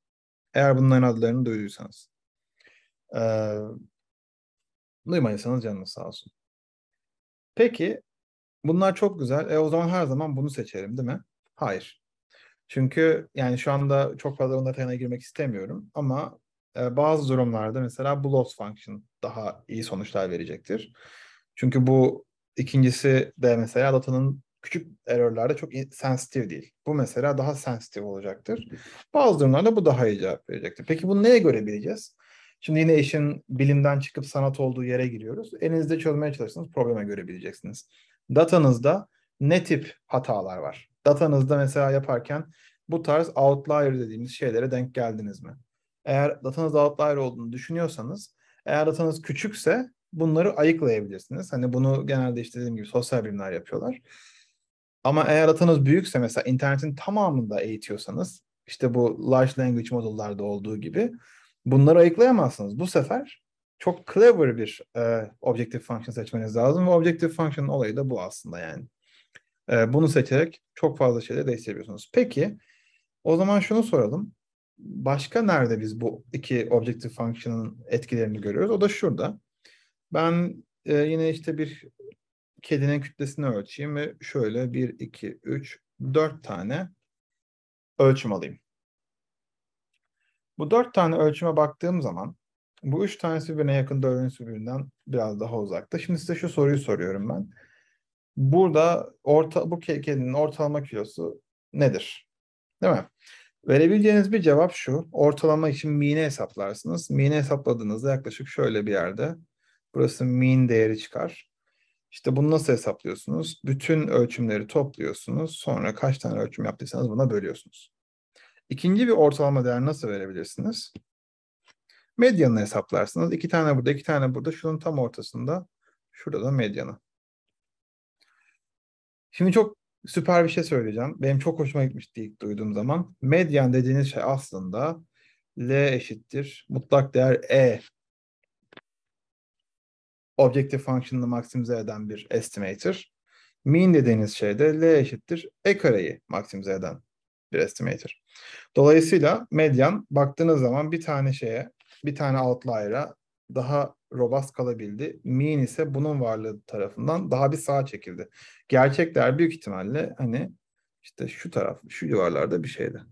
Eğer bunların adlarını duyduysanız. Ee, duymadıysanız canınız sağ olsun. Peki bunlar çok güzel. E, o zaman her zaman bunu seçerim değil mi? Hayır. Çünkü yani şu anda çok fazla onun detayına girmek istemiyorum ama ee, bazı durumlarda mesela bu loss function daha iyi sonuçlar verecektir. Çünkü bu ikincisi de mesela datanın küçük errorlarda çok sensitif değil. Bu mesela daha sensitif olacaktır. Bazı durumlarda bu daha iyi cevap verecektir. Peki bunu neye göre bileceğiz? Şimdi yine işin bilimden çıkıp sanat olduğu yere giriyoruz. Elinizde çözmeye çalıştığınız probleme göre bileceksiniz. Datanızda ne tip hatalar var? Datanızda mesela yaparken bu tarz outlier dediğimiz şeylere denk geldiniz mi? Eğer datanız outlier olduğunu düşünüyorsanız, eğer datanız küçükse bunları ayıklayabilirsiniz. Hani bunu genelde işte dediğim gibi sosyal bilimler yapıyorlar. Ama eğer datanız büyükse mesela internetin tamamında eğitiyorsanız işte bu large language model'larda olduğu gibi bunları ayıklayamazsınız. Bu sefer çok clever bir e, objective function seçmeniz lazım ve objective function'ın olayı da bu aslında yani. E, bunu seçerek çok fazla şeyleri değiştirebiliyorsunuz. Peki o zaman şunu soralım başka nerede biz bu iki objective function'ın etkilerini görüyoruz? O da şurada. Ben e, yine işte bir kedinin kütlesini ölçeyim ve şöyle 1, 2, 3, 4 tane ölçüm alayım. Bu dört tane ölçüme baktığım zaman bu üç tanesi birbirine yakın, dördüncüsü birbirinden biraz daha uzakta. Şimdi size şu soruyu soruyorum ben. Burada orta, bu kedinin ortalama kilosu nedir? Değil mi? Verebileceğiniz bir cevap şu. Ortalama için mean'i hesaplarsınız. Mean'i hesapladığınızda yaklaşık şöyle bir yerde. Burası mean değeri çıkar. İşte bunu nasıl hesaplıyorsunuz? Bütün ölçümleri topluyorsunuz. Sonra kaç tane ölçüm yaptıysanız buna bölüyorsunuz. İkinci bir ortalama değer nasıl verebilirsiniz? Medyanı hesaplarsınız. İki tane burada, iki tane burada. Şunun tam ortasında. Şurada da medyanı. Şimdi çok süper bir şey söyleyeceğim. Benim çok hoşuma gitmişti ilk duyduğum zaman. Medyan dediğiniz şey aslında L eşittir mutlak değer E Objective function'ını maksimize eden bir estimator. Mean dediğiniz şey de L eşittir E kareyi maksimize eden bir estimator. Dolayısıyla medyan baktığınız zaman bir tane şeye, bir tane outlier'a daha robust kalabildi. Mean ise bunun varlığı tarafından daha bir sağa çekildi. Gerçek değer büyük ihtimalle hani işte şu taraf, şu yuvarlarda bir şeydi.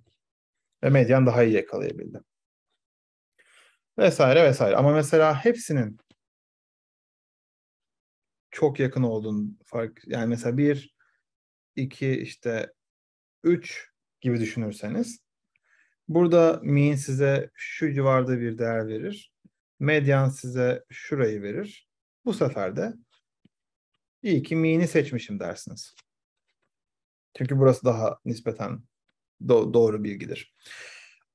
Ve medyan daha iyi yakalayabildi. Vesaire vesaire. Ama mesela hepsinin çok yakın olduğunu fark yani mesela bir iki işte üç gibi düşünürseniz burada mean size şu civarda bir değer verir. Medyan size şurayı verir. Bu sefer de iyi ki mean'i seçmişim dersiniz. Çünkü burası daha nispeten do- doğru bilgidir.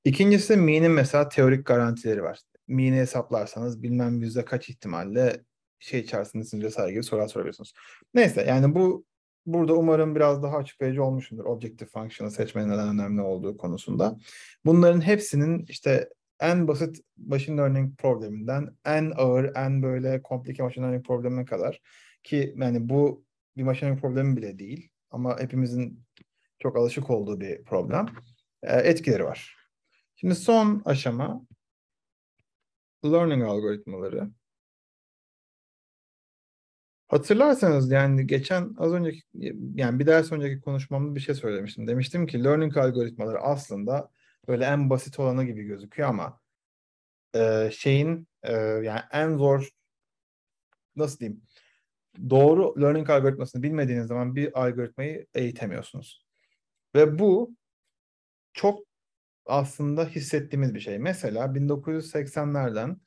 İkincisi mean'in mesela teorik garantileri var. Mean'i hesaplarsanız bilmem yüzde kaç ihtimalle şey içerisinde zincir sayı gibi sorular sorabilirsiniz. Neyse yani bu burada umarım biraz daha açıklayıcı olmuşumdur. Objective function'ı seçmenin neden önemli olduğu konusunda. Bunların hepsinin işte en basit machine learning probleminden en ağır, en böyle komplike machine learning problemine kadar ki yani bu bir machine learning problemi bile değil ama hepimizin çok alışık olduğu bir problem e, etkileri var. Şimdi son aşama learning algoritmaları. Hatırlarsanız yani geçen az önceki yani bir ders önceki konuşmamda bir şey söylemiştim. Demiştim ki learning algoritmaları aslında böyle en basit olanı gibi gözüküyor ama e, şeyin e, yani en zor nasıl diyeyim doğru learning algoritmasını bilmediğiniz zaman bir algoritmayı eğitemiyorsunuz. Ve bu çok aslında hissettiğimiz bir şey. Mesela 1980'lerden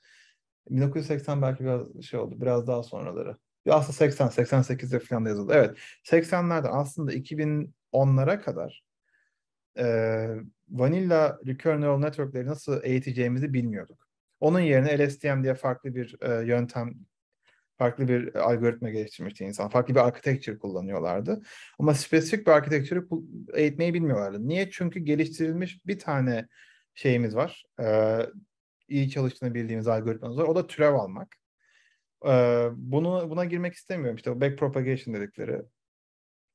1980 belki biraz şey oldu biraz daha sonraları. Aslında 80, 88'de falan da yazıldı. Evet. 80'lerden aslında 2010'lara kadar e, vanilla recurrent neural network'leri nasıl eğiteceğimizi bilmiyorduk. Onun yerine LSTM diye farklı bir e, yöntem, farklı bir algoritma geliştirmişti insan. Farklı bir architecture kullanıyorlardı. Ama spesifik bir architecture'ı eğitmeyi bilmiyorlardı. Niye? Çünkü geliştirilmiş bir tane şeyimiz var. E, iyi çalıştığını bildiğimiz algoritmamız var. O da türev almak. E, bunu Buna girmek istemiyorum. İşte o backpropagation dedikleri.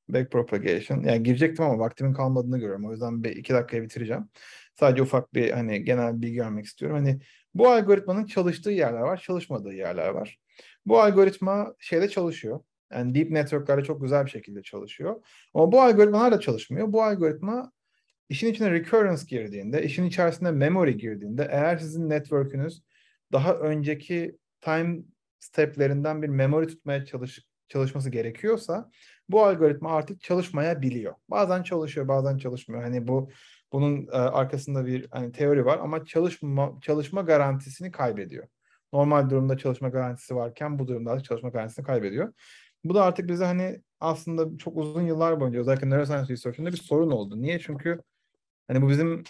Back propagation. Yani girecektim ama vaktimin kalmadığını görüyorum. O yüzden bir iki dakikaya bitireceğim. Sadece ufak bir hani genel bilgi vermek istiyorum. Hani bu algoritmanın çalıştığı yerler var, çalışmadığı yerler var. Bu algoritma şeyde çalışıyor. Yani deep network'larda çok güzel bir şekilde çalışıyor. Ama bu algoritmalar da çalışmıyor. Bu algoritma işin içine recurrence girdiğinde, işin içerisinde memory girdiğinde eğer sizin network'ünüz daha önceki time steplerinden bir memory tutmaya çalış, çalışması gerekiyorsa bu algoritma artık çalışmayabiliyor. Bazen çalışıyor, bazen çalışmıyor. Hani bu bunun e, arkasında bir hani teori var ama çalışma çalışma garantisini kaybediyor. Normal durumda çalışma garantisi varken bu durumda çalışma garantisini kaybediyor. Bu da artık bize hani aslında çok uzun yıllar boyunca özellikle neuroscience research'ünde bir sorun oldu. Niye? Çünkü hani bu bizim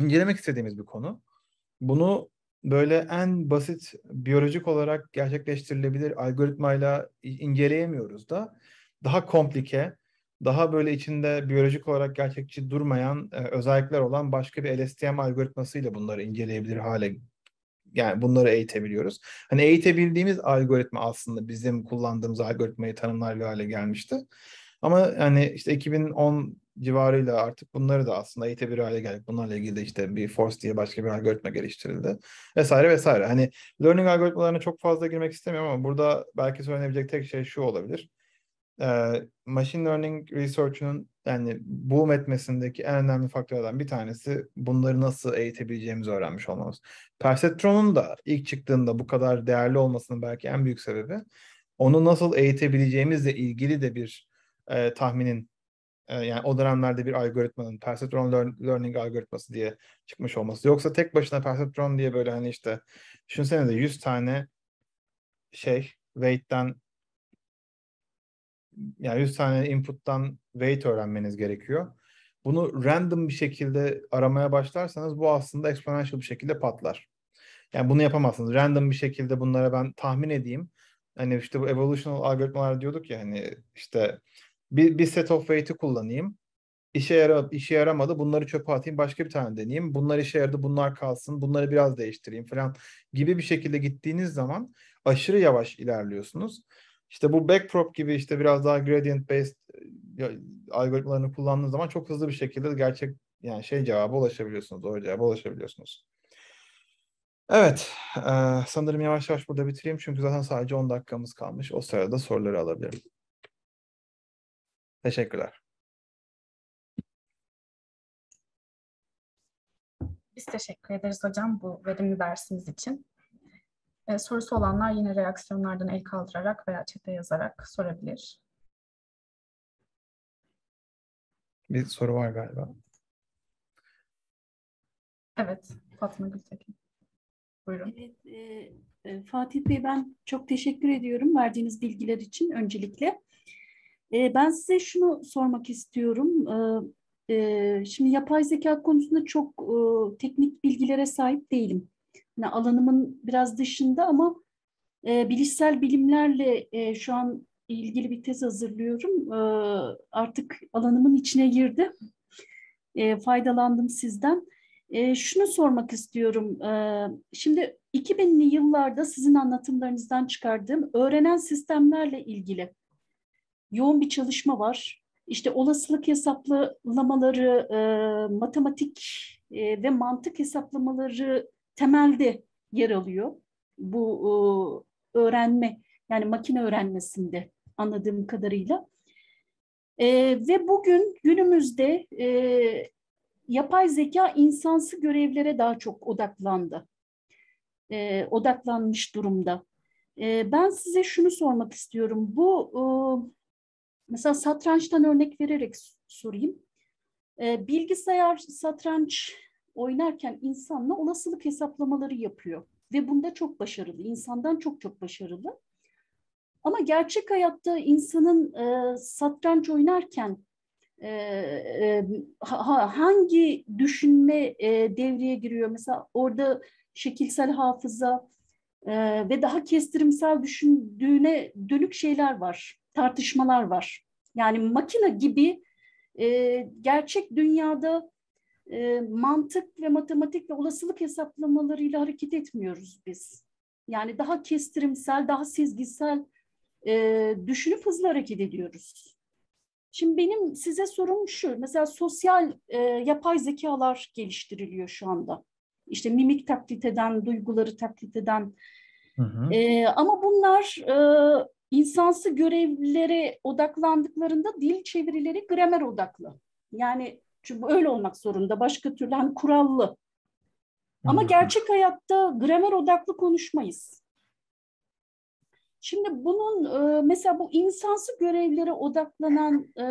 incelemek istediğimiz bir konu. Bunu böyle en basit biyolojik olarak gerçekleştirilebilir algoritmayla inceleyemiyoruz da daha komplike, daha böyle içinde biyolojik olarak gerçekçi durmayan e, özellikler olan başka bir LSTM algoritmasıyla bunları inceleyebilir hale yani bunları eğitebiliyoruz. Hani eğitebildiğimiz algoritma aslında bizim kullandığımız algoritmayı tanımlar bir hale gelmişti. Ama hani işte 2010 civarıyla artık bunları da aslında eğitebilir hale geldik. Bunlarla ilgili de işte bir force diye başka bir algoritma geliştirildi. Vesaire vesaire. Hani learning algoritmalarına çok fazla girmek istemiyorum ama burada belki söylenebilecek tek şey şu olabilir e, machine learning research'unun yani boom etmesindeki en önemli faktörlerden bir tanesi bunları nasıl eğitebileceğimizi öğrenmiş olmamız. Perceptron'un da ilk çıktığında bu kadar değerli olmasının belki en büyük sebebi onu nasıl eğitebileceğimizle ilgili de bir e, tahminin e, yani o dönemlerde bir algoritmanın Perceptron Learning algoritması diye çıkmış olması. Yoksa tek başına Perceptron diye böyle hani işte düşünsene de 100 tane şey weight'ten yani 100 tane input'tan weight öğrenmeniz gerekiyor. Bunu random bir şekilde aramaya başlarsanız bu aslında exponential bir şekilde patlar. Yani bunu yapamazsınız. Random bir şekilde bunlara ben tahmin edeyim. Hani işte bu evolutional algoritmalar diyorduk ya hani işte bir, bir set of weight'i kullanayım. İşe, yara, işe yaramadı bunları çöpe atayım başka bir tane deneyeyim. Bunlar işe yaradı bunlar kalsın bunları biraz değiştireyim falan gibi bir şekilde gittiğiniz zaman aşırı yavaş ilerliyorsunuz. İşte bu backprop gibi işte biraz daha gradient based e, algoritmalarını kullandığınız zaman çok hızlı bir şekilde gerçek yani şey cevaba ulaşabiliyorsunuz, doğru cevaba ulaşabiliyorsunuz. Evet, e, sanırım yavaş yavaş burada bitireyim çünkü zaten sadece 10 dakikamız kalmış. O sırada soruları alabilirim. Teşekkürler. Biz teşekkür ederiz hocam bu verimli dersiniz için. E, sorusu olanlar yine reaksiyonlardan el kaldırarak veya çete yazarak sorabilir. Bir soru var galiba. Evet, Fatma Gültekin. Buyurun. Evet, e, e, Fatih Bey ben çok teşekkür ediyorum verdiğiniz bilgiler için öncelikle. E, ben size şunu sormak istiyorum. E, e, şimdi yapay zeka konusunda çok e, teknik bilgilere sahip değilim yani alanımın biraz dışında ama e, bilişsel bilimlerle e, şu an ilgili bir tez hazırlıyorum. E, artık alanımın içine girdi. E, faydalandım sizden. E, şunu sormak istiyorum. E, şimdi 2000'li yıllarda sizin anlatımlarınızdan çıkardığım öğrenen sistemlerle ilgili yoğun bir çalışma var. İşte olasılık hesaplamaları, e, matematik e, ve mantık hesaplamaları temelde yer alıyor. Bu e, öğrenme yani makine öğrenmesinde anladığım kadarıyla. E, ve bugün günümüzde e, yapay zeka insansı görevlere daha çok odaklandı. E, odaklanmış durumda. E, ben size şunu sormak istiyorum. Bu e, mesela satrançtan örnek vererek sorayım. E, bilgisayar satranç oynarken insanla olasılık hesaplamaları yapıyor. Ve bunda çok başarılı, insandan çok çok başarılı. Ama gerçek hayatta insanın e, satranç oynarken e, e, ha, hangi düşünme e, devreye giriyor? Mesela orada şekilsel hafıza e, ve daha kestirimsel düşündüğüne dönük şeyler var, tartışmalar var. Yani makine gibi e, gerçek dünyada e, mantık ve matematik ve olasılık hesaplamalarıyla hareket etmiyoruz biz. Yani daha kestirimsel, daha sezgisel e, düşünüp hızlı hareket ediyoruz. Şimdi benim size sorum şu, mesela sosyal e, yapay zekalar geliştiriliyor şu anda. İşte mimik taklit eden, duyguları taklit eden. Hı hı. E, ama bunlar e, insansı görevlere odaklandıklarında dil çevirileri gramer odaklı. Yani çünkü öyle olmak zorunda. Başka türlü hani kurallı. Ama gerçek hayatta gramer odaklı konuşmayız. Şimdi bunun e, mesela bu insansı görevlere odaklanan e,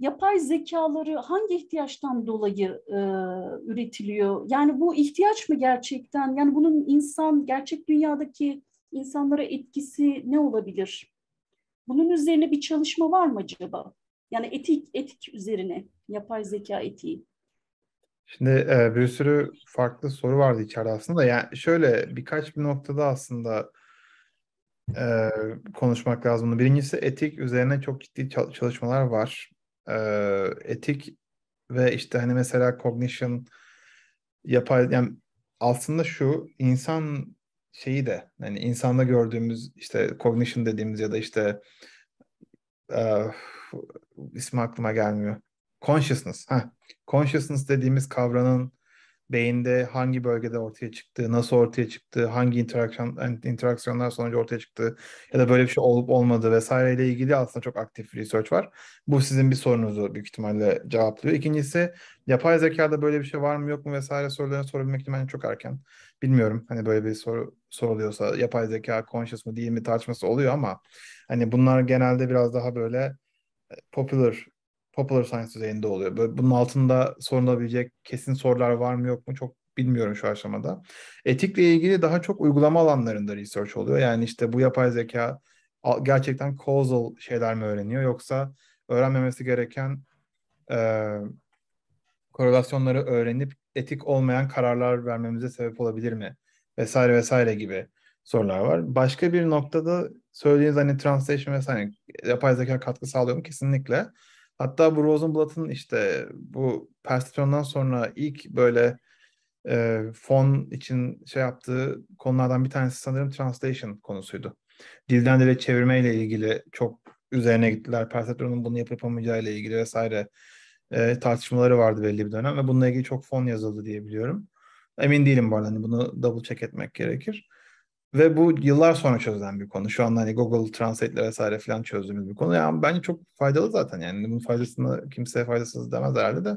yapay zekaları hangi ihtiyaçtan dolayı e, üretiliyor? Yani bu ihtiyaç mı gerçekten? Yani bunun insan gerçek dünyadaki insanlara etkisi ne olabilir? Bunun üzerine bir çalışma var mı acaba? Yani etik etik üzerine yapay zeka etiği. Şimdi e, bir sürü farklı soru vardı içeride aslında. Yani şöyle birkaç bir noktada aslında e, konuşmak lazım. Birincisi etik üzerine çok ciddi çalışmalar var. E, etik ve işte hani mesela cognition yapay yani aslında şu insan şeyi de yani insanda gördüğümüz işte cognition dediğimiz ya da işte e, ismi aklıma gelmiyor. Consciousness. Heh. Consciousness dediğimiz kavranın beyinde hangi bölgede ortaya çıktığı, nasıl ortaya çıktığı, hangi interaksiyon, interaksiyonlar sonucu ortaya çıktığı ya da böyle bir şey olup olmadığı vesaireyle ilgili aslında çok aktif bir research var. Bu sizin bir sorunuzu büyük ihtimalle cevaplıyor. İkincisi yapay zekada böyle bir şey var mı yok mu vesaire sorularını sorabilmek için çok erken. Bilmiyorum hani böyle bir soru soruluyorsa yapay zeka conscious mı değil mi tartışması oluyor ama hani bunlar genelde biraz daha böyle popular popular science düzeyinde oluyor. Böyle bunun altında sorulabilecek kesin sorular var mı yok mu çok bilmiyorum şu aşamada. Etikle ilgili daha çok uygulama alanlarında research oluyor. Yani işte bu yapay zeka gerçekten causal şeyler mi öğreniyor yoksa öğrenmemesi gereken e, korelasyonları öğrenip etik olmayan kararlar vermemize sebep olabilir mi? Vesaire vesaire gibi sorular var. Başka bir noktada söylediğiniz hani translation vesaire hani yapay zeka katkı sağlıyor mu? Kesinlikle. Hatta bu Rosenblatt'ın işte bu Perceptron'dan sonra ilk böyle e, fon için şey yaptığı konulardan bir tanesi sanırım translation konusuydu. Dilden dile çevirmeyle ilgili çok üzerine gittiler. Perceptron'un bunu yapıp yapamayacağıyla ilgili vesaire e, tartışmaları vardı belli bir dönem ve bununla ilgili çok fon yazıldı diye biliyorum. Emin değilim bu arada. Hani bunu double check etmek gerekir. Ve bu yıllar sonra çözülen bir konu. Şu anda hani Google Translate'le vesaire falan çözdüğümüz bir konu. Yani bence çok faydalı zaten yani. Bunun faydasını kimseye faydasız demez herhalde de.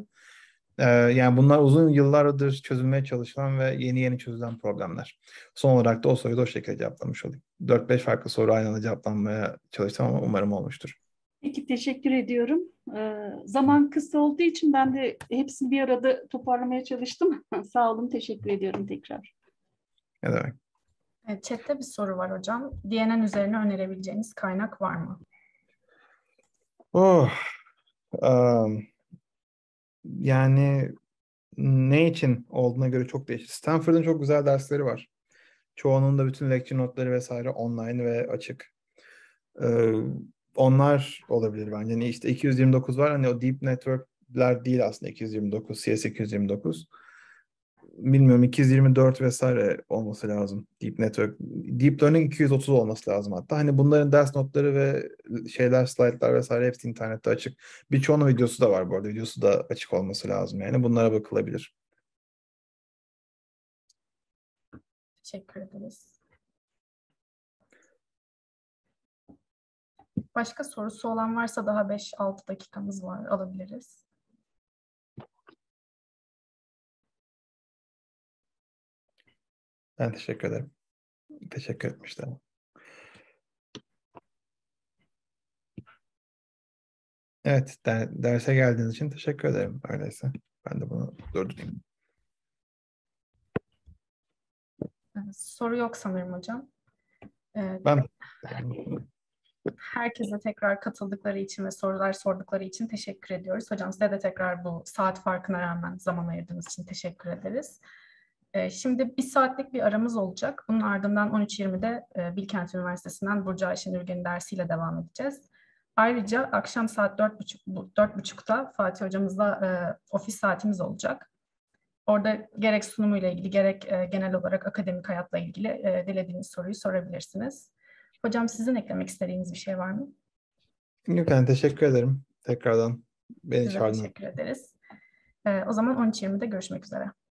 Ee, yani bunlar uzun yıllardır çözülmeye çalışılan ve yeni yeni çözülen problemler. Son olarak da o soruyu da o şekilde cevaplamış olayım. 4-5 farklı soru aynı anda cevaplanmaya çalıştım ama umarım olmuştur. Peki teşekkür ediyorum. Ee, zaman kısa olduğu için ben de hepsini bir arada toparlamaya çalıştım. Sağ olun, teşekkür ediyorum tekrar. Ne demek. Evet, chatte bir soru var hocam. DNN üzerine önerebileceğiniz kaynak var mı? Oh, um, yani ne için olduğuna göre çok değişir. Stanford'ın çok güzel dersleri var. Çoğunun da bütün lecture notları vesaire online ve açık. Ee, onlar olabilir bence. Ne hani işte 229 var hani o deep networkler değil aslında 229, CS 229 bilmiyorum 224 vesaire olması lazım. Deep Network. Deep Learning 230 olması lazım hatta. Hani bunların ders notları ve şeyler, slaytlar vesaire hepsi internette açık. Birçoğunun videosu da var bu arada. Videosu da açık olması lazım yani. Bunlara bakılabilir. Teşekkür ederiz. Başka sorusu olan varsa daha 5-6 dakikamız var alabiliriz. Ben teşekkür ederim. Teşekkür etmiştim. Evet, der derse geldiğiniz için teşekkür ederim öyleyse. Ben de bunu durdurayım. Ee, soru yok sanırım hocam. Ee, ben Herkese tekrar katıldıkları için ve sorular sordukları için teşekkür ediyoruz. Hocam size de tekrar bu saat farkına rağmen zaman ayırdığınız için teşekkür ederiz. Ee, şimdi bir saatlik bir aramız olacak. Bunun ardından 13.20'de e, Bilkent Üniversitesi'nden Burcu Ayşe Ürgen'in dersiyle devam edeceğiz. Ayrıca akşam saat 4.30'da Fatih hocamızla e, ofis saatimiz olacak. Orada gerek sunumuyla ilgili gerek e, genel olarak akademik hayatla ilgili dilediğiniz soruyu sorabilirsiniz. Hocam sizin eklemek istediğiniz bir şey var mı? Yok teşekkür ederim tekrardan. Beni çağırdın. Teşekkür ederiz. O zaman 13.20'de görüşmek üzere.